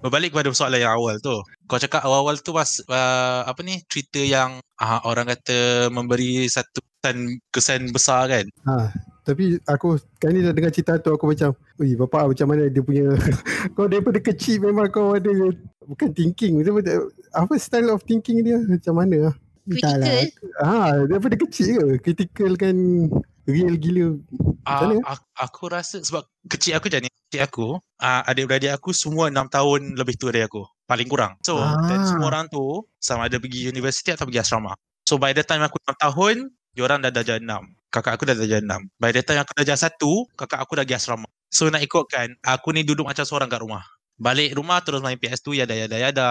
Berbalik kepada soalan yang awal tu. Kau cakap awal-awal tu pas uh, apa ni cerita yang uh, orang kata memberi satu kesan, kesan besar kan. Ha. Tapi aku kali ni dah dengar cerita tu aku macam Ui bapa macam mana dia punya Kau daripada kecil memang kau ada Bukan thinking Apa style of thinking dia macam mana Critical. Ah, dia pada kecil ke? Critical kan real gila. Ah, aku, rasa sebab kecil aku jadi kecil aku, ah, adik-beradik aku semua enam tahun lebih tua dari aku. Paling kurang. So, ah. semua orang tu sama ada pergi universiti atau pergi asrama. So, by the time aku enam tahun, diorang dah darjah enam. Kakak aku dah darjah enam. By the time aku darjah satu, kakak aku dah pergi asrama. So, nak ikutkan, aku ni duduk macam seorang kat rumah. Balik rumah terus main PS2, yada yada yada.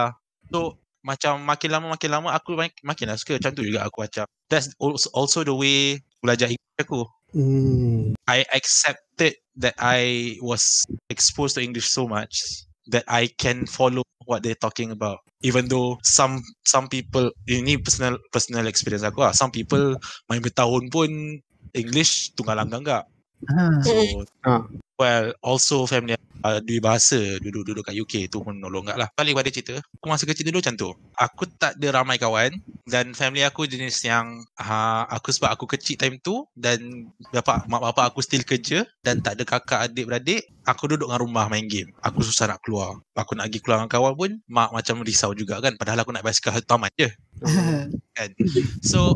So, macam makin lama makin lama aku makin, makin lah suka macam tu juga aku macam that's also the way belajar English aku mm. I accepted that I was exposed to English so much that I can follow what they're talking about even though some some people ini personal personal experience aku lah some people main bertahun pun English tunggal langgang enggak Ha. So, ha. well, also family uh, dua bahasa duduk-duduk kat UK tu pun nolong kat lah. Paling pada cerita, aku masa kecil dulu macam tu. Aku tak ada ramai kawan dan family aku jenis yang uh, aku sebab aku kecil time tu dan bapa mak bapak aku still kerja dan tak ada kakak adik-beradik, aku duduk dengan rumah main game. Aku susah nak keluar. Aku nak pergi keluar dengan kawan pun, mak macam risau juga kan. Padahal aku nak basikal tamat je. kan? So,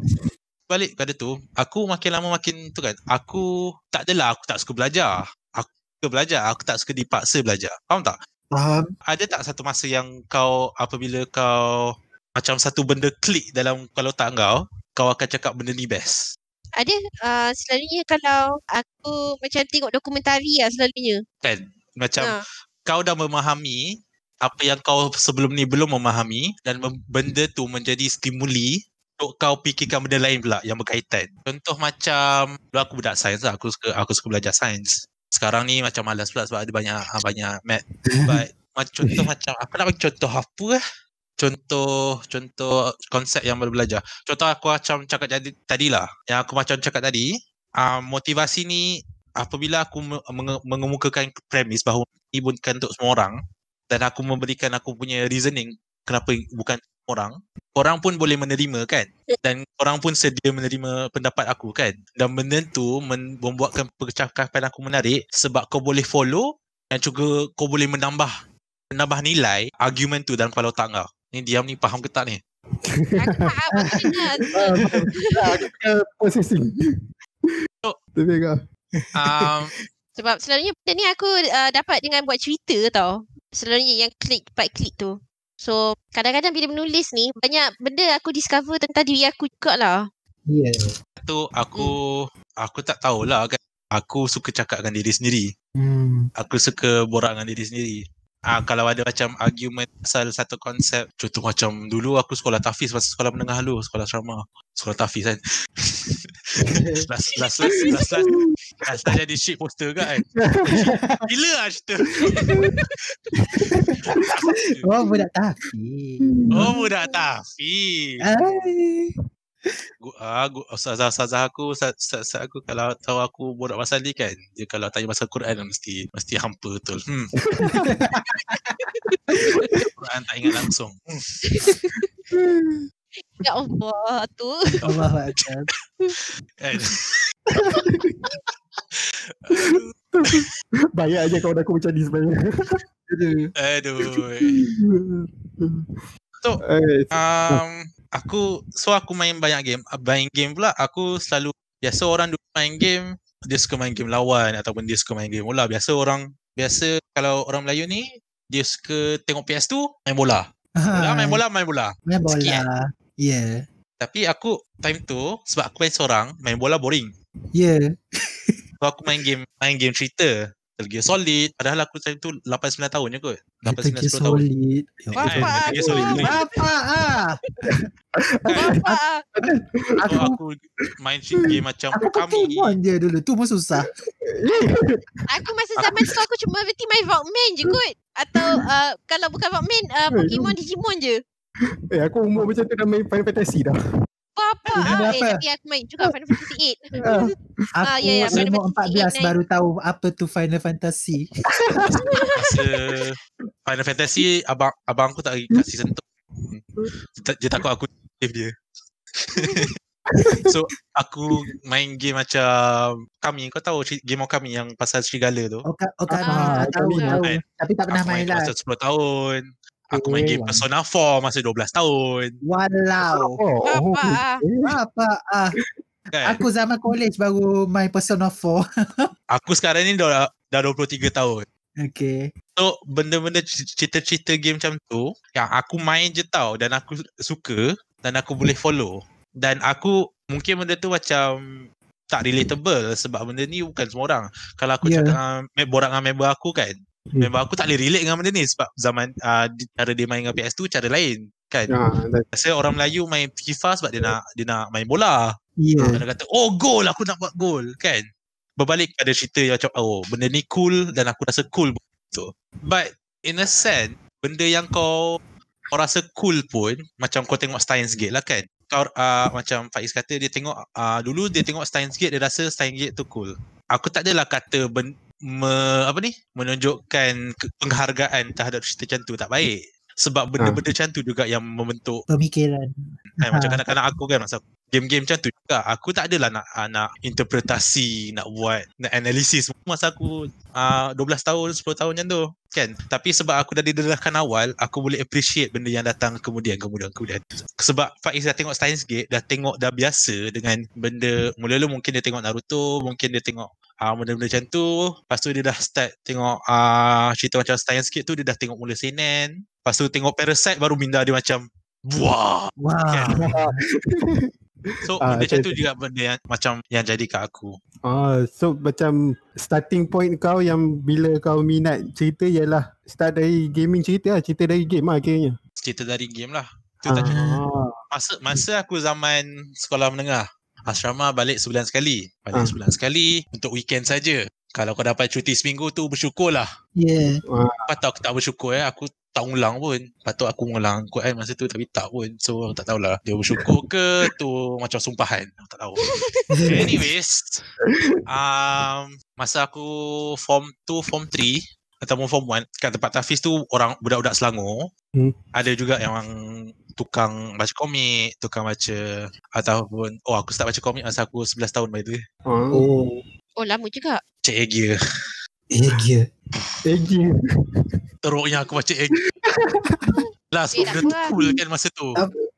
balik pada tu, aku makin lama makin tu kan, aku tak adalah aku tak suka belajar. Aku suka belajar, aku tak suka dipaksa belajar. Faham tak? Faham. Ada tak satu masa yang kau apabila kau macam satu benda klik dalam kalau tak kau, kau akan cakap benda ni best? Ada. Uh, selalunya kalau aku macam tengok dokumentari lah selalunya. Kan? Macam ha. kau dah memahami apa yang kau sebelum ni belum memahami dan benda tu menjadi stimuli untuk kau fikirkan benda lain pula yang berkaitan. Contoh macam dulu aku budak sains lah. Aku suka aku suka belajar sains. Sekarang ni macam malas pula sebab ada banyak ah, banyak mat. But macam contoh macam apa? nak bagi contoh apa lah. Contoh contoh konsep yang baru belajar. Contoh aku macam cakap jadi tadi lah. Yang aku macam cakap tadi, uh, motivasi ni apabila aku mengemukakan premis bahawa ini bukan untuk semua orang dan aku memberikan aku punya reasoning kenapa bukan orang Orang pun boleh menerima kan ya. dan orang pun sedia menerima pendapat aku kan dan benda tu membuatkan percakapan aku menarik sebab kau boleh follow dan juga kau boleh menambah menambah nilai argument tu dalam kepala otak kau ni diam ni faham ke tak ni aku tak faham aku ah, processing tapi kau um, sebab selalunya benda ni aku uh, dapat dengan buat cerita tau selalunya yang klik part klik tu So kadang-kadang bila menulis ni banyak benda aku discover tentang diri aku juga lah. Yeah. Tu aku hmm. aku tak tahulah kan. Aku suka cakap dengan diri sendiri. Hmm. Aku suka borak dengan diri sendiri. Uh, kalau ada macam argument pasal satu konsep contoh macam dulu aku sekolah Tafiz, masa sekolah menengah dulu sekolah asrama sekolah Tafiz. kan last last last last last, last, kan, last jadi shit poster ke kan gila lah cerita oh budak Tafiz, oh budak Tafiz. Ah, oh, Ustazah uh, Ustazah aku Ustazah sa- sa- aku Kalau tahu aku Borak pasal ni kan Dia kalau tanya pasal Quran Mesti Mesti hampa betul hmm. Quran tak ingat langsung hmm. Ya Allah tu Allah kan? lah Banyak aja kawan aku macam ni sebenarnya Aduh Aduh So, eh, eh, um, aku so aku main banyak game ah, main game pula aku selalu biasa orang dulu main game dia suka main game lawan ataupun dia suka main game bola biasa orang biasa kalau orang Melayu ni dia suka tengok PS2 main bola bola main bola main bola main bola ya yeah. tapi aku time tu sebab aku main seorang main bola boring yeah. so aku main game main game cerita Metal Gear Solid Padahal aku time tu 8-9 tahun je kot 8-9-10 tahun Metal Gear Bapak Bapak Bapak Aku main shit game macam aku kan kami Aku Pokemon je dulu Tu pun susah Aku masa zaman tu aku cuma Berarti main Rockman je kot Atau uh, Kalau bukan Rockman uh, eh, Pokemon Digimon je Eh aku umur macam tu dah main Final Fantasy dah apa apa ah, eh, tapi aku main juga Final Fantasy 8 uh, ah, ah, ya, aku ah, yeah, yeah, 14 8, baru tahu apa tu Final Fantasy Final Fantasy abang abang aku tak kasih sentuh dia takut aku save dia so aku main game macam kami kau tahu game kami yang pasal serigala tu oh, oh, ah, kami, tapi tak pernah aku main, main lah masa 10 tahun Aku main game Persona 4 Masa 12 tahun Walau apa oh. oh, oh, ah? oh. Ah? Kan? Aku zaman college baru main Persona 4. aku sekarang ni dah, dah 23 tahun. Okay. So benda-benda cerita-cerita game macam tu yang aku main je tau dan aku suka dan aku boleh follow. Dan aku mungkin benda tu macam tak relatable sebab benda ni bukan semua orang. Kalau aku yeah. cakap dengan, borak dengan member aku kan Hmm. Memang aku tak boleh relate dengan benda ni sebab zaman uh, cara dia main dengan PS tu cara lain kan. Ya, Rasa orang Melayu main FIFA sebab dia nak dia nak main bola. Ya. Dia kata oh gol aku nak buat gol kan. Berbalik pada cerita yang macam oh benda ni cool dan aku rasa cool So But in a sense benda yang kau kau rasa cool pun macam kau tengok Steins Gate lah kan. Kau uh, macam Faiz kata dia tengok uh, dulu dia tengok Steins Gate dia rasa Steins Gate tu cool. Aku tak adalah kata benda me, apa ni menunjukkan penghargaan terhadap cerita macam tu tak baik sebab benda-benda ah. macam tu juga yang membentuk pemikiran kan, ha. macam kadang-kadang aku kan masa game-game macam tu juga aku tak adalah nak uh, nak interpretasi nak buat nak analisis masa aku uh, ah, 12 tahun 10 tahun macam tu kan tapi sebab aku dah didedahkan awal aku boleh appreciate benda yang datang kemudian kemudian kemudian sebab Faiz dah tengok Steins Gate dah tengok dah biasa dengan benda mula lu mungkin dia tengok Naruto mungkin dia tengok uh, benda-benda macam tu lepas tu dia dah start tengok uh, cerita macam Steins Gate tu dia dah tengok mula Senen lepas tu tengok Parasite baru minda dia macam Wah. Wah. Kan? Wow. So uh, macam tu juga benda yang macam yang jadi kat aku. Ah, so macam starting point kau yang bila kau minat cerita ialah start dari gaming cerita lah, cerita dari game lah akhirnya. Cerita dari game lah. Tu uh. Ah. tajuk. Masa, masa aku zaman sekolah menengah, asrama balik sebulan sekali. Balik uh. sebulan sekali untuk weekend saja. Kalau kau dapat cuti seminggu tu bersyukur lah. Yeah. Ya. Uh. Apa tau aku tak bersyukur eh. Aku tak ulang pun patut aku mengulang Quran masa tu tapi tak pun so tak tahulah dia bersyukur ke tu macam sumpahan aku tak tahu anyways um, masa aku form 2 form 3 atau form 1 kat tempat Tafiz tu orang budak-budak Selangor hmm. ada juga yang tukang baca komik tukang baca ataupun oh aku start baca komik masa aku 11 tahun by tu. oh hmm. oh lama juga cik Egya Egya Egya teruknya aku baca eh. Last eh, benda tu lah. cool kan masa tu.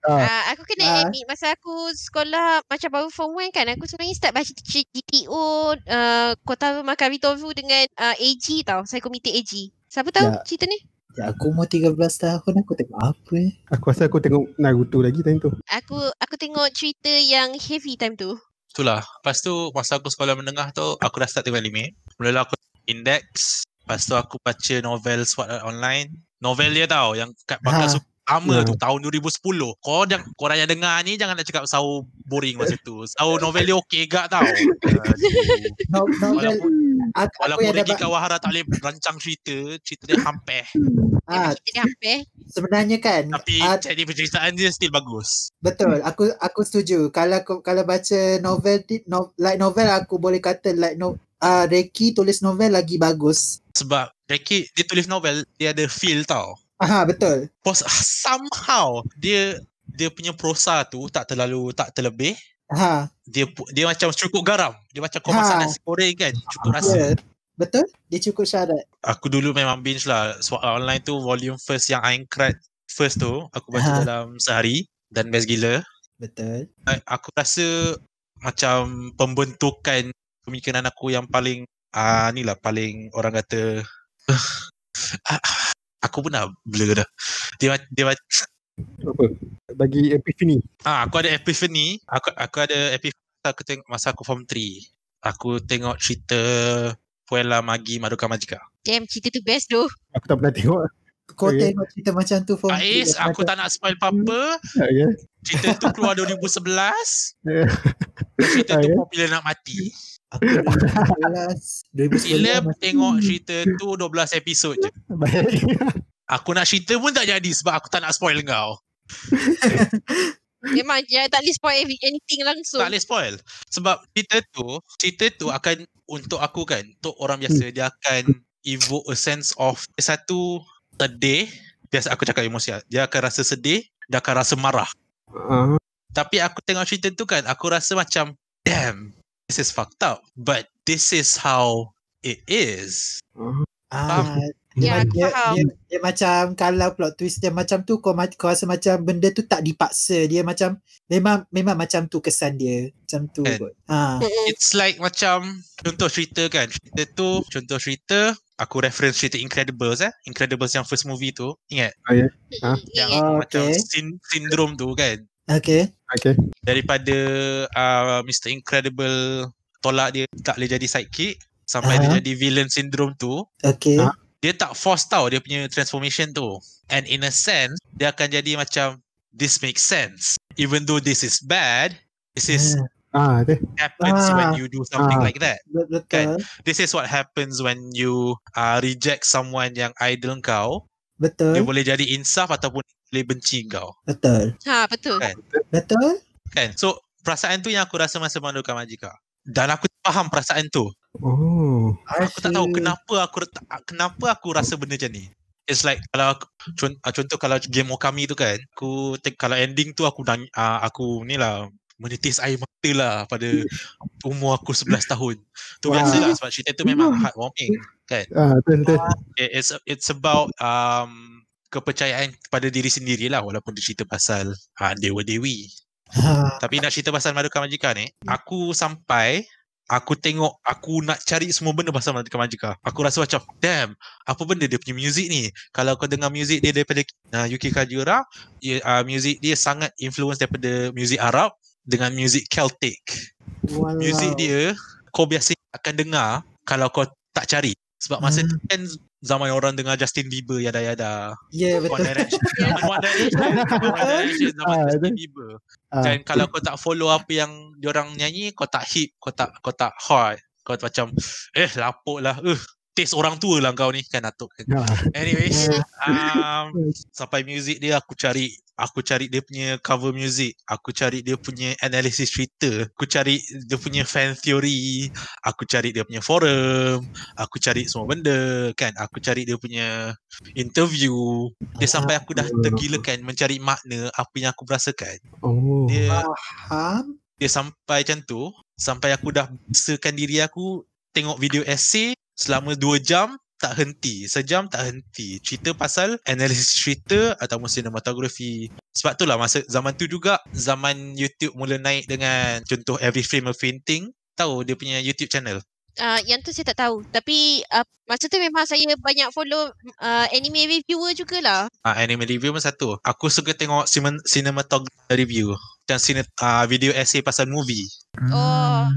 Uh, aku kena uh. admit masa aku sekolah macam baru form 1 kan aku sebenarnya start baca GTO uh, Kota Makan Vitovu dengan uh, AG tau. Saya komite AG. Siapa tahu ya. cerita ni? Ya, aku umur 13 tahun aku tengok apa eh? Aku rasa aku tengok Naruto lagi time tu. Aku aku tengok cerita yang heavy time tu. Itulah. Lepas tu masa aku sekolah menengah tu aku dah start tengok anime. Mulalah aku index Lepas tu aku baca novel SWAT online. Novel dia tau yang kat bakal ha. suka lama hmm. tu ya. tahun 2010 kau orang kau yang dengar ni jangan nak cakap sau boring masa tu sau novel dia okey gak tau walaupun, walaupun lagi kawahara tak boleh rancang cerita cerita dia hampeh hmm. cerita dia ah, sebenarnya kan tapi jadi penceritaan dia still bagus betul aku aku setuju kalau aku, kalau baca novel no, like novel aku boleh kata like no, uh, Reki tulis novel lagi bagus. Sebab Reki dia tulis novel dia ada feel tau. Aha betul. Pos somehow dia dia punya prosa tu tak terlalu tak terlebih. Aha. Dia dia macam cukup garam. Dia macam kau masak nasi goreng kan cukup rasa. Yeah. Betul? Dia cukup syarat. Aku dulu memang binge lah. Soal online tu volume first yang Aincrad first tu. Aku baca ha. dalam sehari. Dan best gila. Betul. Eh, aku rasa macam pembentukan pemikiran aku yang paling ah ni lah paling orang kata ah, aku pun dah blur dah. Dia dia apa? Bagi epiphany. Ah, aku ada epiphany. Aku aku ada epiphany aku tengok masa aku form 3. Aku tengok cerita Puella Magi Madoka Magica. Damn, cerita tu best doh. Aku tak pernah tengok kau okay. Eh. tengok cerita macam tu for Faiz, aku, hmm. ya, ya. Ya. aku tak nak spoil apa-apa. Yeah. Cerita tu keluar 2011. Yeah. Cerita tu popular nak mati. Aku 2011. Sila tengok cerita tu 12 episod je. Aku nak cerita pun tak jadi sebab aku tak nak spoil kau. Memang ya, tak boleh spoil anything langsung. Tak boleh spoil. Sebab cerita tu, cerita tu akan untuk aku kan, untuk orang biasa dia akan evoke a sense of satu sedih biasa aku cakap emosi lah. dia akan rasa sedih dia akan rasa marah uh-huh. tapi aku tengok cerita tu kan aku rasa macam damn this is fucked up but this is how it is uh-huh. um, dia, ya, dia, dia, dia macam kalau plot twist dia macam tu kau, kau rasa macam benda tu tak dipaksa dia macam memang memang macam tu kesan dia macam tu ha. it's like macam contoh cerita kan cerita tu contoh cerita aku reference cerita Incredibles eh Incredibles yang first movie tu ingat oh, yeah. Ya. huh? yang ya, ya. oh, macam okay. sin- sindrom tu kan okay okay daripada uh, Mr Incredible tolak dia tak boleh jadi sidekick sampai uh-huh. dia jadi villain sindrom tu okay huh? Ah. dia tak force tau dia punya transformation tu and in a sense dia akan jadi macam this makes sense even though this is bad this is uh-huh ah, happens ah, when you do something ah, like that. Betul. Kan? This is what happens when you uh, reject someone yang idol kau. Betul. Dia boleh jadi insaf ataupun boleh benci kau. Betul. Ha, betul. Kan? Betul. Kan? So, perasaan tu yang aku rasa masa mandukan majikan. Dan aku faham perasaan tu. Oh. Aku asyik. tak tahu kenapa aku kenapa aku rasa benda macam ni. It's like kalau aku, ah, contoh, kalau game Okami tu kan, aku kalau ending tu aku nang, ah, aku ni lah menitis air mata lah pada umur aku 11 tahun. Tu wow. biasa lah sebab cerita tu memang heartwarming kan. Uh, it's, it's about um, kepercayaan pada diri sendiri lah, walaupun dia cerita pasal ha, Dewa Dewi. Tapi nak cerita pasal Madoka Majika ni, aku sampai Aku tengok aku nak cari semua benda pasal Madoka Magica. Aku rasa macam damn, apa benda dia punya music ni? Kalau kau dengar music dia daripada uh, UK Kajura, uh, music dia sangat influence daripada music Arab, dengan music Celtic. Walau. Music dia kau biasa akan dengar kalau kau tak cari. Sebab masa hmm. tu kan zaman orang dengar Justin Bieber ya yada yada. Yeah betul. One Direction. Ya. One Direction zaman ah, Justin Bieber. Ah, Dan kalau kau tak follow apa yang orang nyanyi, kau tak hip, kau tak kau tak hot. Kau macam eh lapuk lah. Uh, taste orang tua lah kau ni kan Atuk. Kan? Ah. Anyways, um, sampai music dia aku cari aku cari dia punya cover music, aku cari dia punya analysis cerita, aku cari dia punya fan theory, aku cari dia punya forum, aku cari semua benda kan, aku cari dia punya interview, dia sampai aku dah tergilakan mencari makna apa yang aku rasakan. Oh, dia, faham. Dia sampai macam tu, sampai aku dah besarkan diri aku, tengok video essay selama 2 jam, tak henti sejam tak henti cerita pasal analisis cerita ataupun sinematografi sebab itulah masa zaman tu juga zaman YouTube mula naik dengan contoh Every Frame a Painting tahu dia punya YouTube channel uh, yang tu saya tak tahu. Tapi uh, masa tu memang saya banyak follow uh, anime reviewer jugalah. Uh, anime review pun satu. Aku suka tengok cin- cinematography review dan sin- uh, video essay pasal movie. Oh.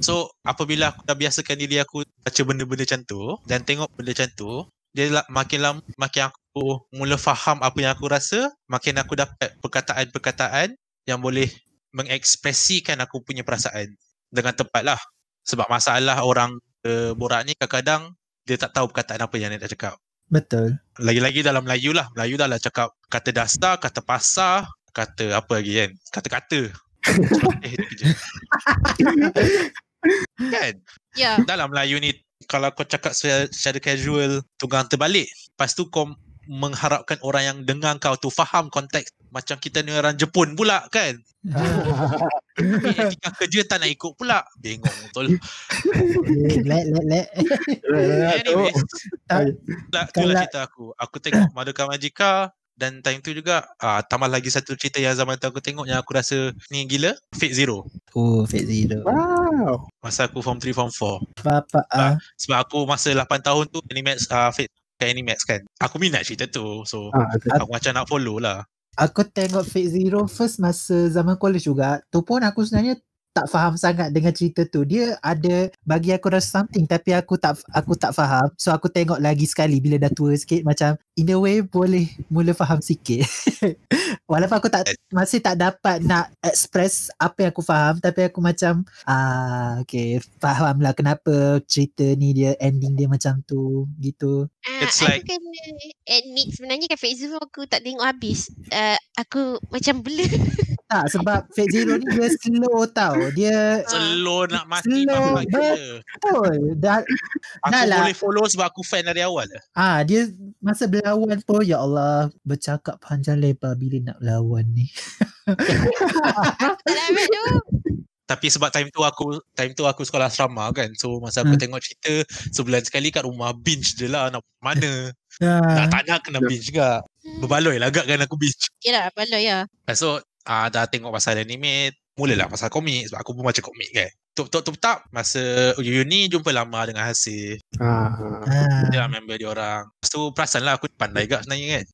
So apabila aku dah biasakan diri aku baca benda-benda macam tu dan tengok benda macam tu, dia lah, makin lama makin aku mula faham apa yang aku rasa, makin aku dapat perkataan-perkataan yang boleh mengekspresikan aku punya perasaan dengan tepat lah sebab masalah orang berborak ni kadang-kadang dia tak tahu perkataan apa yang dia nak cakap. Betul. Lagi-lagi dalam Melayu lah. Melayu dah lah cakap kata dasar, kata pasar, kata apa lagi kan? Kata-kata. eh, dia kejap. kan? Yeah. Dalam Melayu ni kalau kau cakap secara, secara casual tunggang terbalik. Lepas tu kau mengharapkan orang yang dengar kau tu faham konteks macam kita ni orang Jepun pula kan. Etika kerja tak nak ikut pula. Bengong betul. Lek, lek, lek. Anyway. Tu lah cerita aku. Aku tengok Madoka Magica dan time tu juga uh, tambah lagi satu cerita yang zaman tu aku tengok yang aku rasa ni gila Fate Zero oh Fate Zero wow masa aku form 3 form 4 bapak uh. sebab aku masa 8 tahun tu anime uh, ah, Fate Animax kan Aku minat cerita tu So ha, aku, aku macam nak follow lah Aku tengok Fate Zero first Masa zaman college juga Tu pun aku sebenarnya tak faham sangat dengan cerita tu. Dia ada bagi aku rasa something tapi aku tak aku tak faham. So aku tengok lagi sekali bila dah tua sikit macam in a way boleh mula faham sikit. Walaupun aku tak masih tak dapat nak express apa yang aku faham tapi aku macam ah okay faham lah kenapa cerita ni dia ending dia macam tu gitu. Ah, It's like... Aku kena admit sebenarnya Cafe Zoom aku tak tengok habis. Uh, aku macam blur. Tak sebab Fate Zero ni dia slow tau. Dia slow uh, nak mati slow Betul. Dah, aku dah lah. boleh follow sebab aku fan dari awal. Lah. Ah dia masa berlawan pun ya Allah bercakap panjang lebar bila nak lawan ni. Tapi sebab time tu aku time tu aku sekolah asrama kan. So masa aku ha. tengok cerita sebulan sekali kat rumah binge je lah nak mana. Ha. Tak tanya kena binge ke. Hmm. Berbaloi lah agak kan aku binge. Yalah, baloi ya. Lah. So uh, dah tengok pasal anime, lah pasal komik sebab aku pun baca komik kan. Tuk tuk tuk tak masa uni jumpa lama dengan Hasil. Ah, ah, ah. Dia lah member dia orang. Pastu perasan lah aku pandai gak sebenarnya kan.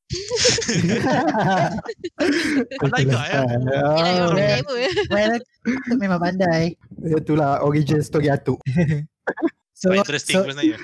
pandai gak ya. Ya. Memang pandai. Itulah origin story atuk. So, so interesting so, sebenarnya.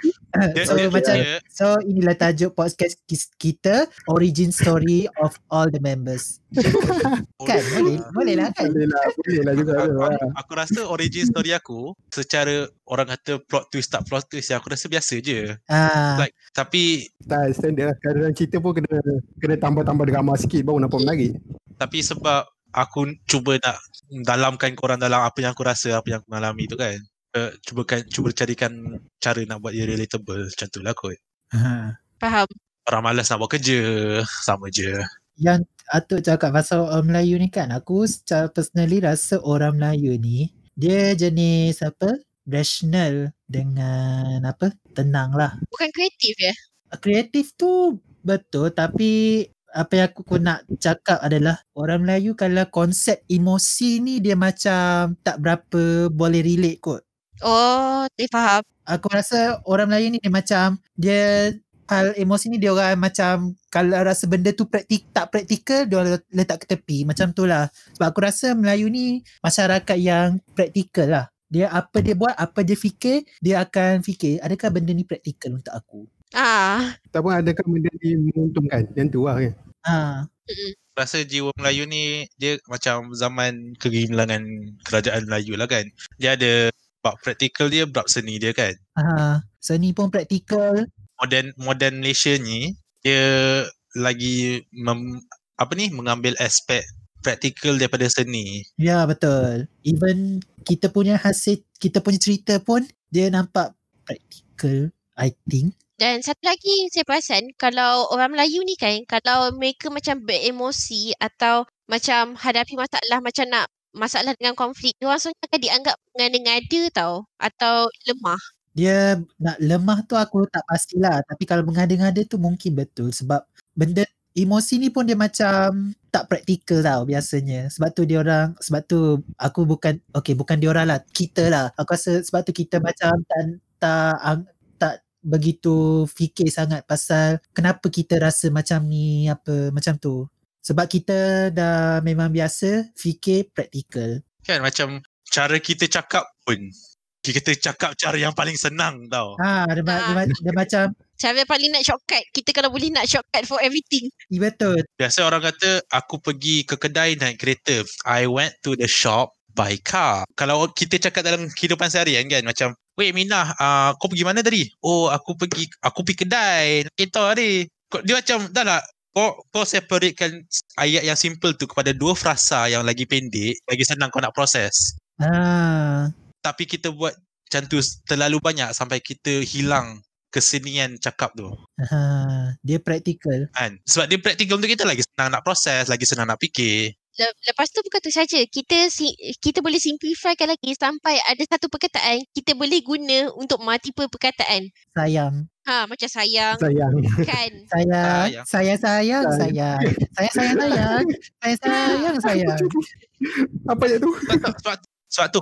so, yeah, macam, yeah. so inilah tajuk podcast kita, origin story of all the members. kan? Boleh, boleh lah kan? Boleh lah, boleh lah juga. Aku, aku, aku rasa origin story aku, secara orang kata plot twist tak plot twist, aku rasa biasa je. Ah. Like, tapi... Tak, standard lah. Kadang-kadang cerita pun kena, kena tambah-tambah drama sikit baru nampak menarik. Tapi sebab aku cuba nak dalamkan korang dalam apa yang aku rasa, apa yang aku alami tu kan uh, cuba kan, cuba carikan cara nak buat dia relatable macam tu lah kot. Ha. Faham. Orang malas nak buat kerja, sama je. Yang Atuk cakap pasal orang Melayu ni kan, aku secara personally rasa orang Melayu ni, dia jenis apa? Rational dengan apa? Tenang lah. Bukan kreatif ya? Kreatif tu betul tapi apa yang aku, aku nak cakap adalah orang Melayu kalau konsep emosi ni dia macam tak berapa boleh relate kot Oh, tak faham. Aku rasa orang Melayu ni dia macam dia hal emosi ni dia orang macam kalau rasa benda tu praktik tak praktikal dia orang letak ke tepi macam tu lah sebab aku rasa Melayu ni masyarakat yang praktikal lah dia apa dia buat apa dia fikir dia akan fikir adakah benda ni praktikal untuk aku ah tak pun adakah benda ni menguntungkan yang tu lah kan ah rasa jiwa Melayu ni dia macam zaman kegemilangan kerajaan Melayu lah kan dia ada sebab praktikal dia Bab seni dia kan Aha, Seni pun praktikal Modern modern Malaysia ni Dia Lagi mem, Apa ni Mengambil aspek Praktikal daripada seni Ya betul Even Kita punya hasil Kita punya cerita pun Dia nampak Praktikal I think dan satu lagi saya perasan kalau orang Melayu ni kan kalau mereka macam beremosi atau macam hadapi masalah macam nak masalah dengan konflik dia rasanya akan dianggap mengada-ngada tau atau lemah dia nak lemah tu aku tak pastilah tapi kalau mengada-ngada tu mungkin betul sebab benda emosi ni pun dia macam tak praktikal tau biasanya sebab tu dia orang sebab tu aku bukan okay bukan dia orang lah kita lah aku rasa sebab tu kita macam tak tak tak begitu fikir sangat pasal kenapa kita rasa macam ni apa macam tu sebab kita dah memang biasa fikir praktikal. Kan macam cara kita cakap pun. Kita cakap cara yang paling senang tau. Ha, dia, ha. dia, ah. dia macam. Cara yang paling nak shortcut. Kita kalau boleh nak shortcut for everything. Ya, betul. Biasa orang kata aku pergi ke kedai naik kereta. I went to the shop by car. Kalau kita cakap dalam kehidupan sehari kan, macam Weh Minah, uh, kau pergi mana tadi? Oh, aku pergi aku pergi kedai. Kita hari. Dia macam dah lah kau kau separatekan ayat yang simple tu kepada dua frasa yang lagi pendek, lagi senang kau nak proses. Ha. Tapi kita buat macam terlalu banyak sampai kita hilang kesenian cakap tu. Ha, dia praktikal. Kan? Sebab dia praktikal untuk kita lagi senang nak proses, lagi senang nak fikir. Lepas tu bukan tu saja. Kita kita boleh simplifykan lagi sampai ada satu perkataan kita boleh guna untuk multiple perkataan. Sayang. Ha, macam sayang. Sayang. Kan? Sayang. Sayang, sayang, sayang. Sayang, sayang, sayang. Sayang, sayang, sayang. Apa yang tu? Sebab tu,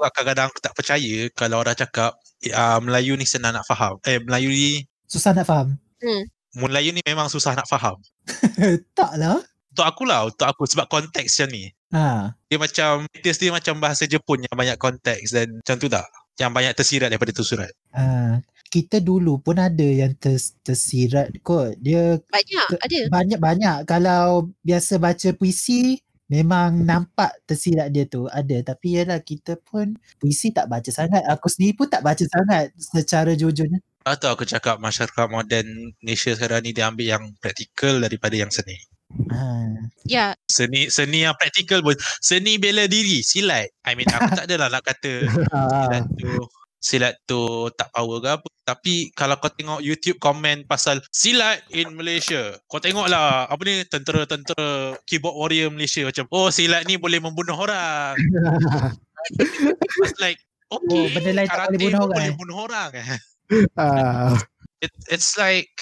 sebab kadang-kadang aku tak percaya kalau orang cakap uh, Melayu ni senang nak faham. Eh, Melayu ni... Susah nak faham. Hmm. Melayu ni memang susah nak faham. Taklah. Untuk aku lah, untuk aku sebab konteks macam ni. Ha. Dia macam, dia sendiri macam bahasa Jepun yang banyak konteks dan macam tu tak? Yang banyak tersirat daripada tu surat. Ha kita dulu pun ada yang ters, tersirat kot. Dia banyak ke, ada. Banyak-banyak. Kalau biasa baca puisi memang nampak tersirat dia tu ada tapi yalah kita pun puisi tak baca sangat. Aku sendiri pun tak baca sangat secara jujurnya. Atau aku cakap masyarakat moden Malaysia sekarang ni dia ambil yang praktikal daripada yang seni. Ha. Ya. Yeah. Seni seni yang praktikal pun. Seni bela diri, silat. I mean aku tak adalah nak kata ha. silat tu silat tu tak power ke apa tapi kalau kau tengok YouTube komen pasal silat in Malaysia kau tengok lah apa ni tentera-tentera keyboard warrior Malaysia macam oh silat ni boleh membunuh orang it's like oh, okay oh, benda lain tak boleh bunuh orang, eh. bunuh ah. It, it's like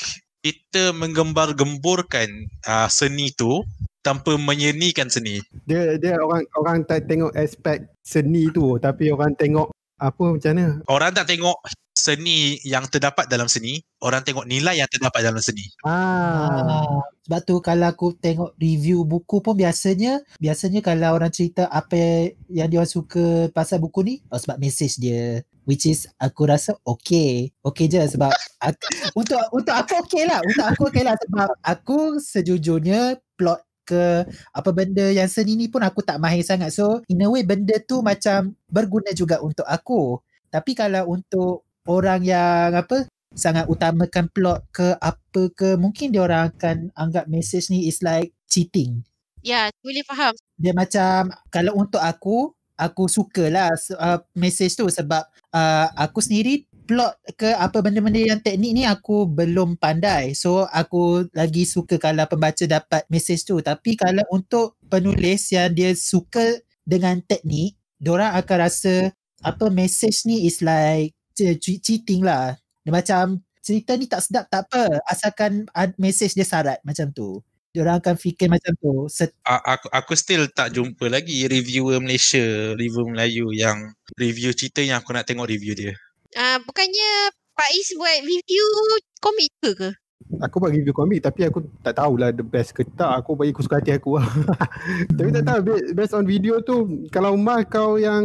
kita menggembar-gemburkan uh, seni tu tanpa menyenikan seni. Dia dia orang orang tak tengok aspek seni tu tapi orang tengok apa macam mana orang tak tengok seni yang terdapat dalam seni orang tengok nilai yang terdapat dalam seni ah, ah sebab tu kalau aku tengok review buku pun biasanya biasanya kalau orang cerita apa yang dia suka pasal buku ni oh, sebab message dia which is aku rasa okay okay je sebab aku, untuk untuk aku okay lah untuk aku okay lah sebab aku sejujurnya plot ke apa benda yang seni ni pun aku tak mahir sangat so in a way benda tu macam berguna juga untuk aku tapi kalau untuk orang yang apa sangat utamakan plot ke apa ke mungkin dia orang akan anggap message ni is like cheating ya yeah, boleh faham dia macam kalau untuk aku aku sukalah uh, message tu sebab uh, aku sendiri plot ke apa benda-benda yang teknik ni aku belum pandai. So aku lagi suka kalau pembaca dapat message tu. Tapi kalau untuk penulis yang dia suka dengan teknik, diorang akan rasa apa message ni is like cheating lah. Dia macam cerita ni tak sedap tak apa. Asalkan message dia sarat macam tu. Diorang akan fikir macam tu. Set- aku, aku still tak jumpa lagi reviewer Malaysia, reviewer Melayu yang review cerita yang aku nak tengok review dia. Ah, uh, bukannya Pak Is buat review komik ke? Aku buat review komik tapi aku tak tahulah the best ke tak. Aku bagi aku suka hati aku lah. tapi tak tahu based on video tu kalau mah, kau yang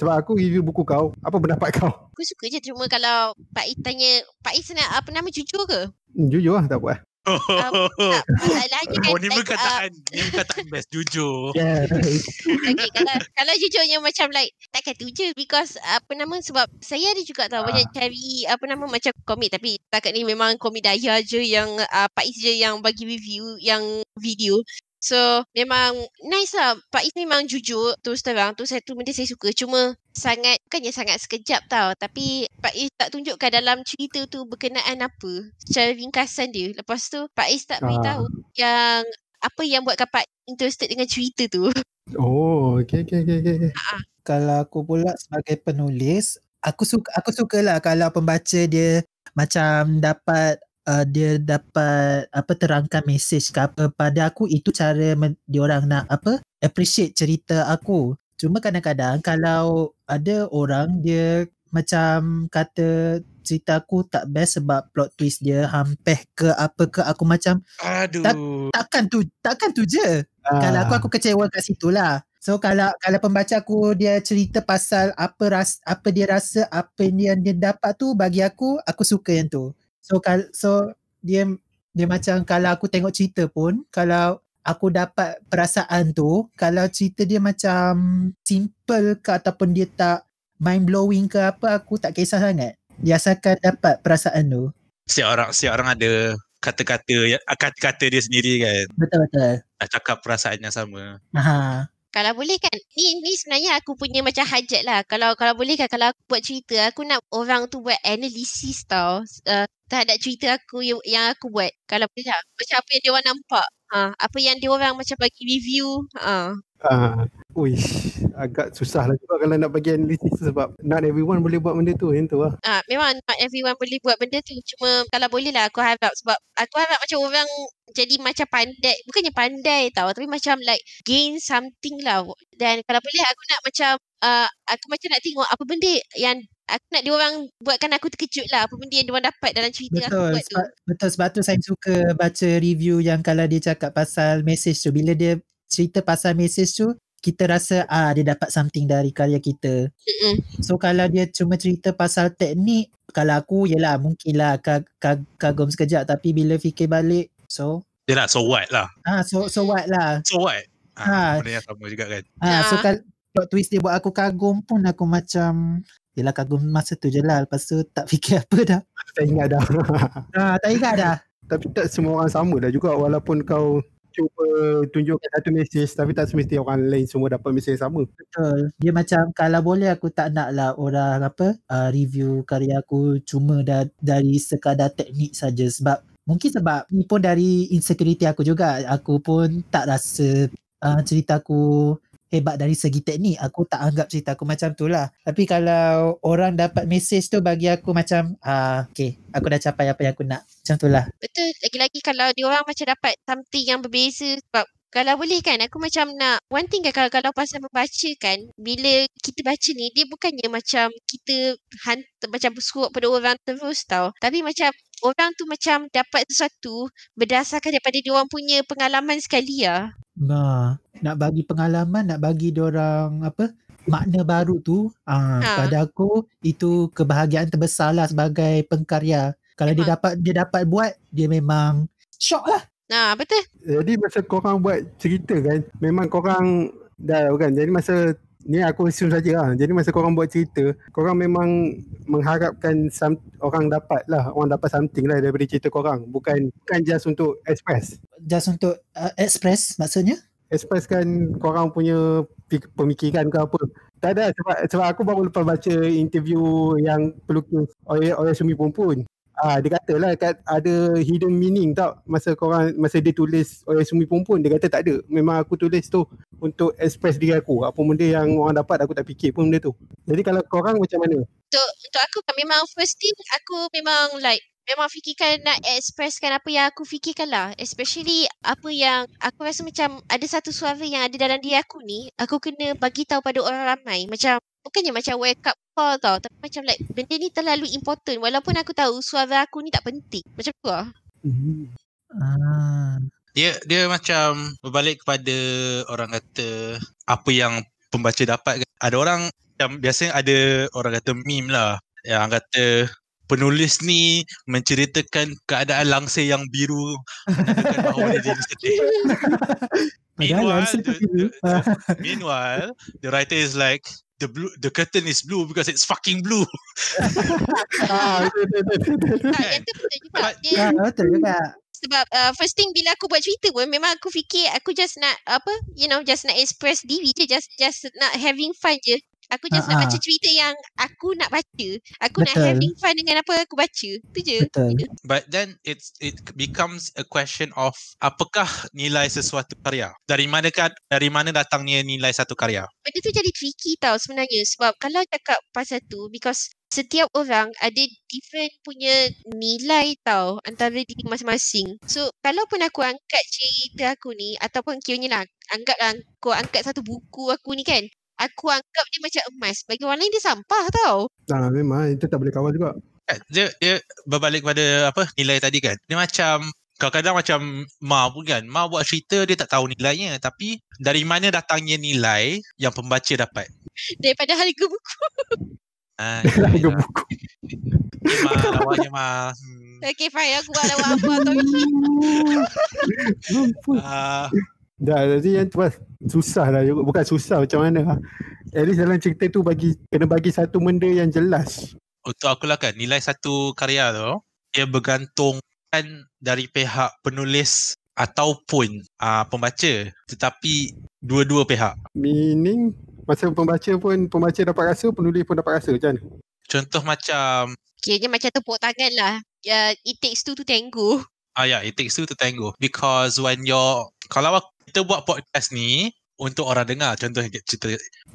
sebab aku review buku kau, apa pendapat kau? Aku suka je cuma kalau Pak Is tanya, Pak Is nak apa nama jujur ke? Hmm, jujur lah tak apa. Oh, um, oh, oh, ni like, perkataan um, Ni perkataan best Jujur ya. Okay kalau Kalau jujurnya macam like Tak kata je Because uh, apa nama Sebab saya ada juga tau uh. Ah. Banyak cari Apa nama macam komik Tapi takat ni memang Komik daya je Yang uh, Pak Is je yang Bagi review Yang video So memang nice lah Pak Is memang jujur Terus terang tu satu benda saya suka Cuma sangat Bukannya sangat sekejap tau Tapi Pak Is tak tu adakah dalam cerita tu berkenaan apa secara ringkasan dia lepas tu Pak Is tak ah. beritahu uh. yang apa yang buat Pak interested dengan cerita tu oh okey okey okey okey uh. kalau aku pula sebagai penulis aku suka aku sukalah kalau pembaca dia macam dapat uh, dia dapat apa terangkan mesej ke apa pada aku itu cara dia orang nak apa appreciate cerita aku cuma kadang-kadang kalau ada orang dia macam kata cerita aku tak best sebab plot twist dia hampir ke apa ke aku macam aduh tak, takkan tu takkan tu je ah. kalau aku aku kecewa kat situ lah so kalau kalau pembaca aku dia cerita pasal apa ras apa dia rasa apa yang dia dapat tu bagi aku aku suka yang tu so kalau so dia dia macam kalau aku tengok cerita pun kalau aku dapat perasaan tu kalau cerita dia macam simple ke ataupun dia tak mind blowing ke apa aku tak kisah sangat dia asalkan dapat perasaan tu. Si orang, si orang ada kata-kata ah, kata-kata dia sendiri kan. Betul betul. Nak cakap perasaan yang sama. Aha. Kalau boleh kan ni ni sebenarnya aku punya macam hajat lah. Kalau kalau boleh kan kalau aku buat cerita aku nak orang tu buat analisis tau. Uh, terhadap cerita aku yang, aku buat. Kalau boleh lah. Macam apa yang dia nampak. Ha, apa yang dia orang macam bagi review. Ha. Uh. Uish, agak susah lah juga kalau nak bagi analisis sebab not everyone boleh buat benda tu, yang tu lah. Ah, memang not everyone boleh buat benda tu. Cuma kalau boleh lah aku harap sebab aku harap macam orang jadi macam pandai, bukannya pandai tau tapi macam like gain something lah. Dan kalau boleh aku nak macam, uh, aku macam nak tengok apa benda yang Aku nak orang buatkan aku terkejut lah apa benda yang orang dapat dalam cerita betul, aku buat sebab, tu. Betul, sebab tu saya suka baca review yang kalau dia cakap pasal message tu. Bila dia cerita pasal message tu, kita rasa ah dia dapat something dari karya kita. Mm-mm. So kalau dia cuma cerita pasal teknik, kalau aku yelah mungkinlah kag- kag- kagum sekejap tapi bila fikir balik, so yelah so what lah. Ah so so what lah. So what? Ah, ha. Benda yang sama juga kan. Ah ya. so kalau plot twist dia buat aku kagum pun aku macam yelah kagum masa tu je lah. Lepas tu tak fikir apa dah. Tak ingat dah. ah, tak ingat dah. tapi tak semua orang sama dah juga walaupun kau cuba tunjukkan satu mesej tapi tak semestinya orang lain semua dapat mesej yang sama. Betul. Dia macam kalau boleh aku tak nak lah orang apa uh, review karya aku cuma da- dari sekadar teknik saja sebab mungkin sebab ni pun dari insecurity aku juga aku pun tak rasa uh, cerita aku hebat dari segi teknik aku tak anggap cerita aku macam tu lah tapi kalau orang dapat message tu bagi aku macam ah uh, okay aku dah capai apa yang aku nak macam tu lah betul lagi-lagi kalau dia orang macam dapat something yang berbeza sebab kalau boleh kan aku macam nak one thing kan kalau, kalau pasal membaca kan bila kita baca ni dia bukannya macam kita hantar macam bersuruh pada orang terus tau tapi macam orang tu macam dapat sesuatu berdasarkan daripada dia orang punya pengalaman sekali ya Nah, nak bagi pengalaman, nak bagi orang apa? makna baru tu ah ha. pada aku itu kebahagiaan terbesarlah sebagai pengkarya. Kalau memang. dia dapat dia dapat buat, dia memang shock lah. Nah, ha, betul. Jadi masa kau korang buat cerita kan, memang kau korang dah kan. Jadi masa ni aku assume saja lah. Jadi masa korang buat cerita, korang memang mengharapkan some, orang dapat lah. Orang dapat something lah daripada cerita korang. Bukan bukan just untuk express. Just untuk uh, express maksudnya? Expresskan korang punya pemikiran ke apa. Tak ada sebab, sebab aku baru lepas baca interview yang pelukis oleh, oleh Sumi Pumpun. Ah, dia kata lah kat, ada hidden meaning tak masa korang masa dia tulis oleh sumi perempuan dia kata tak ada. Memang aku tulis tu untuk express diri aku. Apa benda yang orang dapat aku tak fikir pun benda tu. Jadi kalau korang macam mana? Untuk, untuk aku kan memang first thing aku memang like memang fikirkan nak expresskan apa yang aku fikirkan lah. Especially apa yang aku rasa macam ada satu suara yang ada dalam diri aku ni. Aku kena bagi tahu pada orang ramai. Macam bukannya macam wake up far tau Tapi macam like Benda ni terlalu important Walaupun aku tahu Suara aku ni tak penting Macam tu lah hmm. ah. Dia dia macam Berbalik kepada Orang kata Apa yang Pembaca dapat Ada orang Macam biasanya ada Orang kata meme lah Yang kata Penulis ni Menceritakan Keadaan langsir yang biru Menceritakan bahawa dia jadi sedih Meanwhile, the, the, the, meanwhile, the writer is like, the blue the curtain is blue because it's fucking blue. Ah, ah, sebab uh, first thing bila aku buat cerita pun memang aku fikir aku just nak apa you know just nak express diri je just just nak having fun je Aku just nak baca cerita yang aku nak baca. Aku nak having fun dengan apa aku baca. Itu je. But then it's it becomes a question of apakah nilai sesuatu karya? Dari mana manakah dari mana datangnya nilai satu karya? Benda tu jadi tricky tau sebenarnya sebab kalau cakap pasal tu because setiap orang ada different punya nilai tau antara diri masing-masing. So, kalau pun aku angkat cerita aku ni ataupun kira-kira lah, anggaplah kau angkat satu buku aku ni kan aku anggap dia macam emas bagi orang lain dia sampah tau nah, memang itu tak boleh kawal juga eh, dia, dia berbalik kepada apa nilai tadi kan dia macam kadang-kadang macam Ma pun kan Ma buat cerita dia tak tahu nilainya tapi dari mana datangnya nilai yang pembaca dapat daripada harga buku Ha, ah, harga buku. Hmm. Okay, ma, lawaknya Okay, Fai, aku buat lawak apa tu. Ah, Dah, jadi yang tu susah lah. Bukan susah macam mana. At least dalam cerita tu bagi kena bagi satu benda yang jelas. Untuk oh, aku lah kan, nilai satu karya tu, dia kan dari pihak penulis ataupun uh, pembaca. Tetapi dua-dua pihak. Meaning, masa pembaca pun, pembaca dapat rasa, penulis pun dapat rasa. Macam mana? Contoh macam... Kiranya macam tepuk tangan lah. Uh, it takes two to tango. Ah ya, yeah, it takes two to tango. Because when you're... Kalau aku, kita buat podcast ni untuk orang dengar. Contoh cerita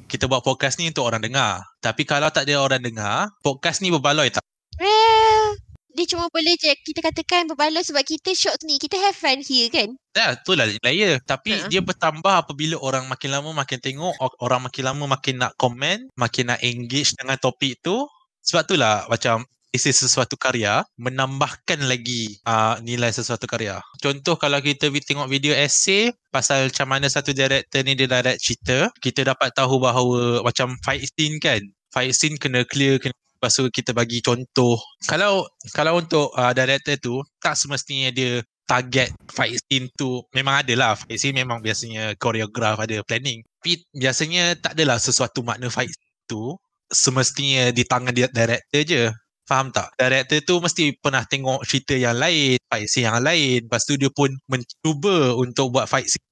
kita buat podcast ni untuk orang dengar. Tapi kalau tak ada orang dengar, podcast ni berbaloi tak? Well, dia cuma boleh je kita katakan berbaloi sebab kita shock ni. Kita have fun here kan? Ya, yeah, lah layer. Tapi uh-huh. dia bertambah apabila orang makin lama makin tengok, orang makin lama makin nak komen, makin nak engage dengan topik tu. Sebab tu lah macam Isi sesuatu karya menambahkan lagi uh, nilai sesuatu karya contoh kalau kita tengok video essay pasal macam mana satu director ni dia direct cerita kita dapat tahu bahawa macam fight scene kan fight scene kena clear kena lepas tu kita bagi contoh kalau kalau untuk uh, director tu tak semestinya dia target fight scene tu memang ada lah fight scene memang biasanya choreograph ada planning tapi biasanya tak adalah sesuatu makna fight scene tu semestinya di tangan director je Faham tak? Director tu mesti pernah tengok cerita yang lain, fight scene yang lain. Lepas tu dia pun mencuba untuk buat fight scene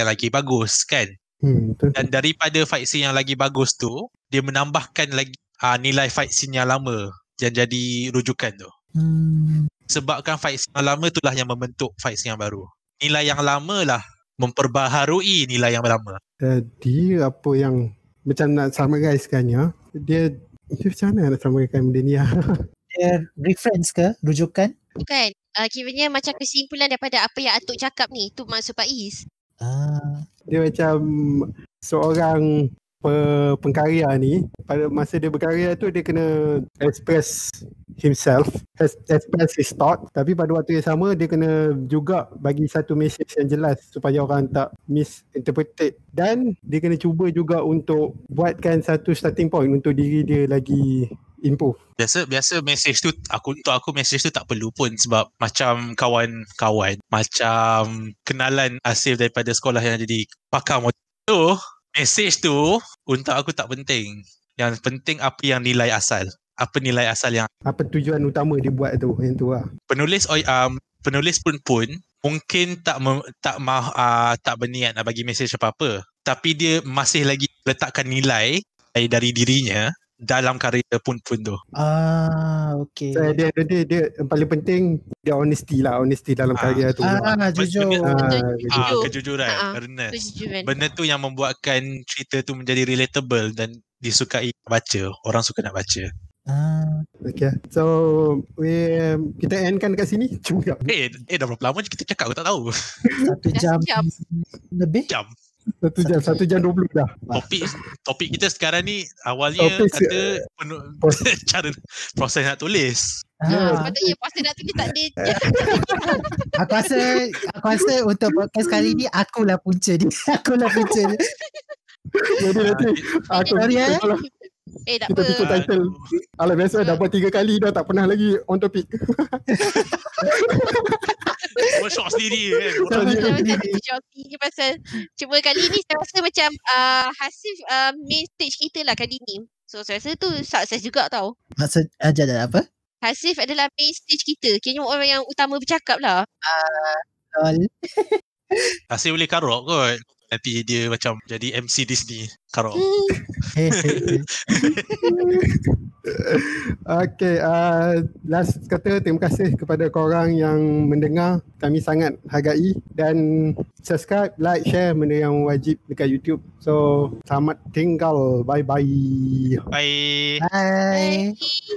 yang lagi bagus kan? Hmm, Dan daripada fight scene yang lagi bagus tu, dia menambahkan lagi uh, nilai fight scene yang lama yang jadi rujukan tu. Hmm. Sebabkan fight scene yang lama itulah yang membentuk fight scene yang baru. Nilai yang lama lah memperbaharui nilai yang lama. Jadi apa yang macam nak sama guys kan ya, dia itu macam mana nak sampaikan benda ni? Ah? reference ke? Rujukan? Bukan. Uh, kiranya macam kesimpulan daripada apa yang Atuk cakap ni. Itu maksud Pak Is. Ah. Dia macam seorang pengkarya ni pada masa dia berkarya tu dia kena express himself express his thought tapi pada waktu yang sama dia kena juga bagi satu message yang jelas supaya orang tak misinterpret dan dia kena cuba juga untuk buatkan satu starting point untuk diri dia lagi improve. Biasa biasa message tu aku untuk aku message tu tak perlu pun sebab macam kawan-kawan, macam kenalan hasil daripada sekolah yang jadi pakar motor tu, message tu untuk aku tak penting. Yang penting apa yang nilai asal. Apa nilai asal yang apa tujuan utama dia buat tu yang tu lah. Penulis um, penulis pun pun mungkin tak me, tak ma, uh, tak berniat nak bagi mesej apa-apa tapi dia masih lagi letakkan nilai dari dirinya dalam karya pun pun tu. Ah, okay. So, dia, dia, dia, dia yang paling penting dia honesty lah, honesty dalam ah. karya tu. Ah, jujur. Ah, ah, jujur. kejujuran, ah, earnest. Kejujuran. Benda tu yang membuatkan cerita tu menjadi relatable dan disukai baca, orang suka nak baca. Ah, okay. So, we, um, kita end kan dekat sini? Cuma. Eh, eh dah berapa lama kita cakap, aku tak tahu. Satu jam. jam. Lebih? Jam. Satu jam, satu jam dua puluh dah. Topik, topik kita sekarang ni awalnya topik kata penuh, proses. cara proses nak tulis. Ah. Ya, sepatutnya proses nak tulis tak ada. aku rasa, aku rasa untuk podcast kali ni akulah punca ni. Akulah punca ni. Jadi ah, nanti aku hari eh. ya. Eh. tak kita apa. Kita title. Alah biasa dah buat tiga kali dah tak pernah lagi on topik. Cuma shock sendiri kan. Shock pasal cuma kali ni saya rasa macam uh, hasif uh, main stage kita lah kali ni. So saya rasa tu sukses juga tau. Maksud ajar dah apa? Hasif adalah main stage kita. Kini orang yang utama bercakap lah. Uh, Hasif boleh karok kot nanti dia macam jadi MC Disney Karol Okay uh, last kata terima kasih kepada korang yang mendengar kami sangat hargai dan subscribe like share benda yang wajib dekat YouTube so selamat tinggal bye bye bye bye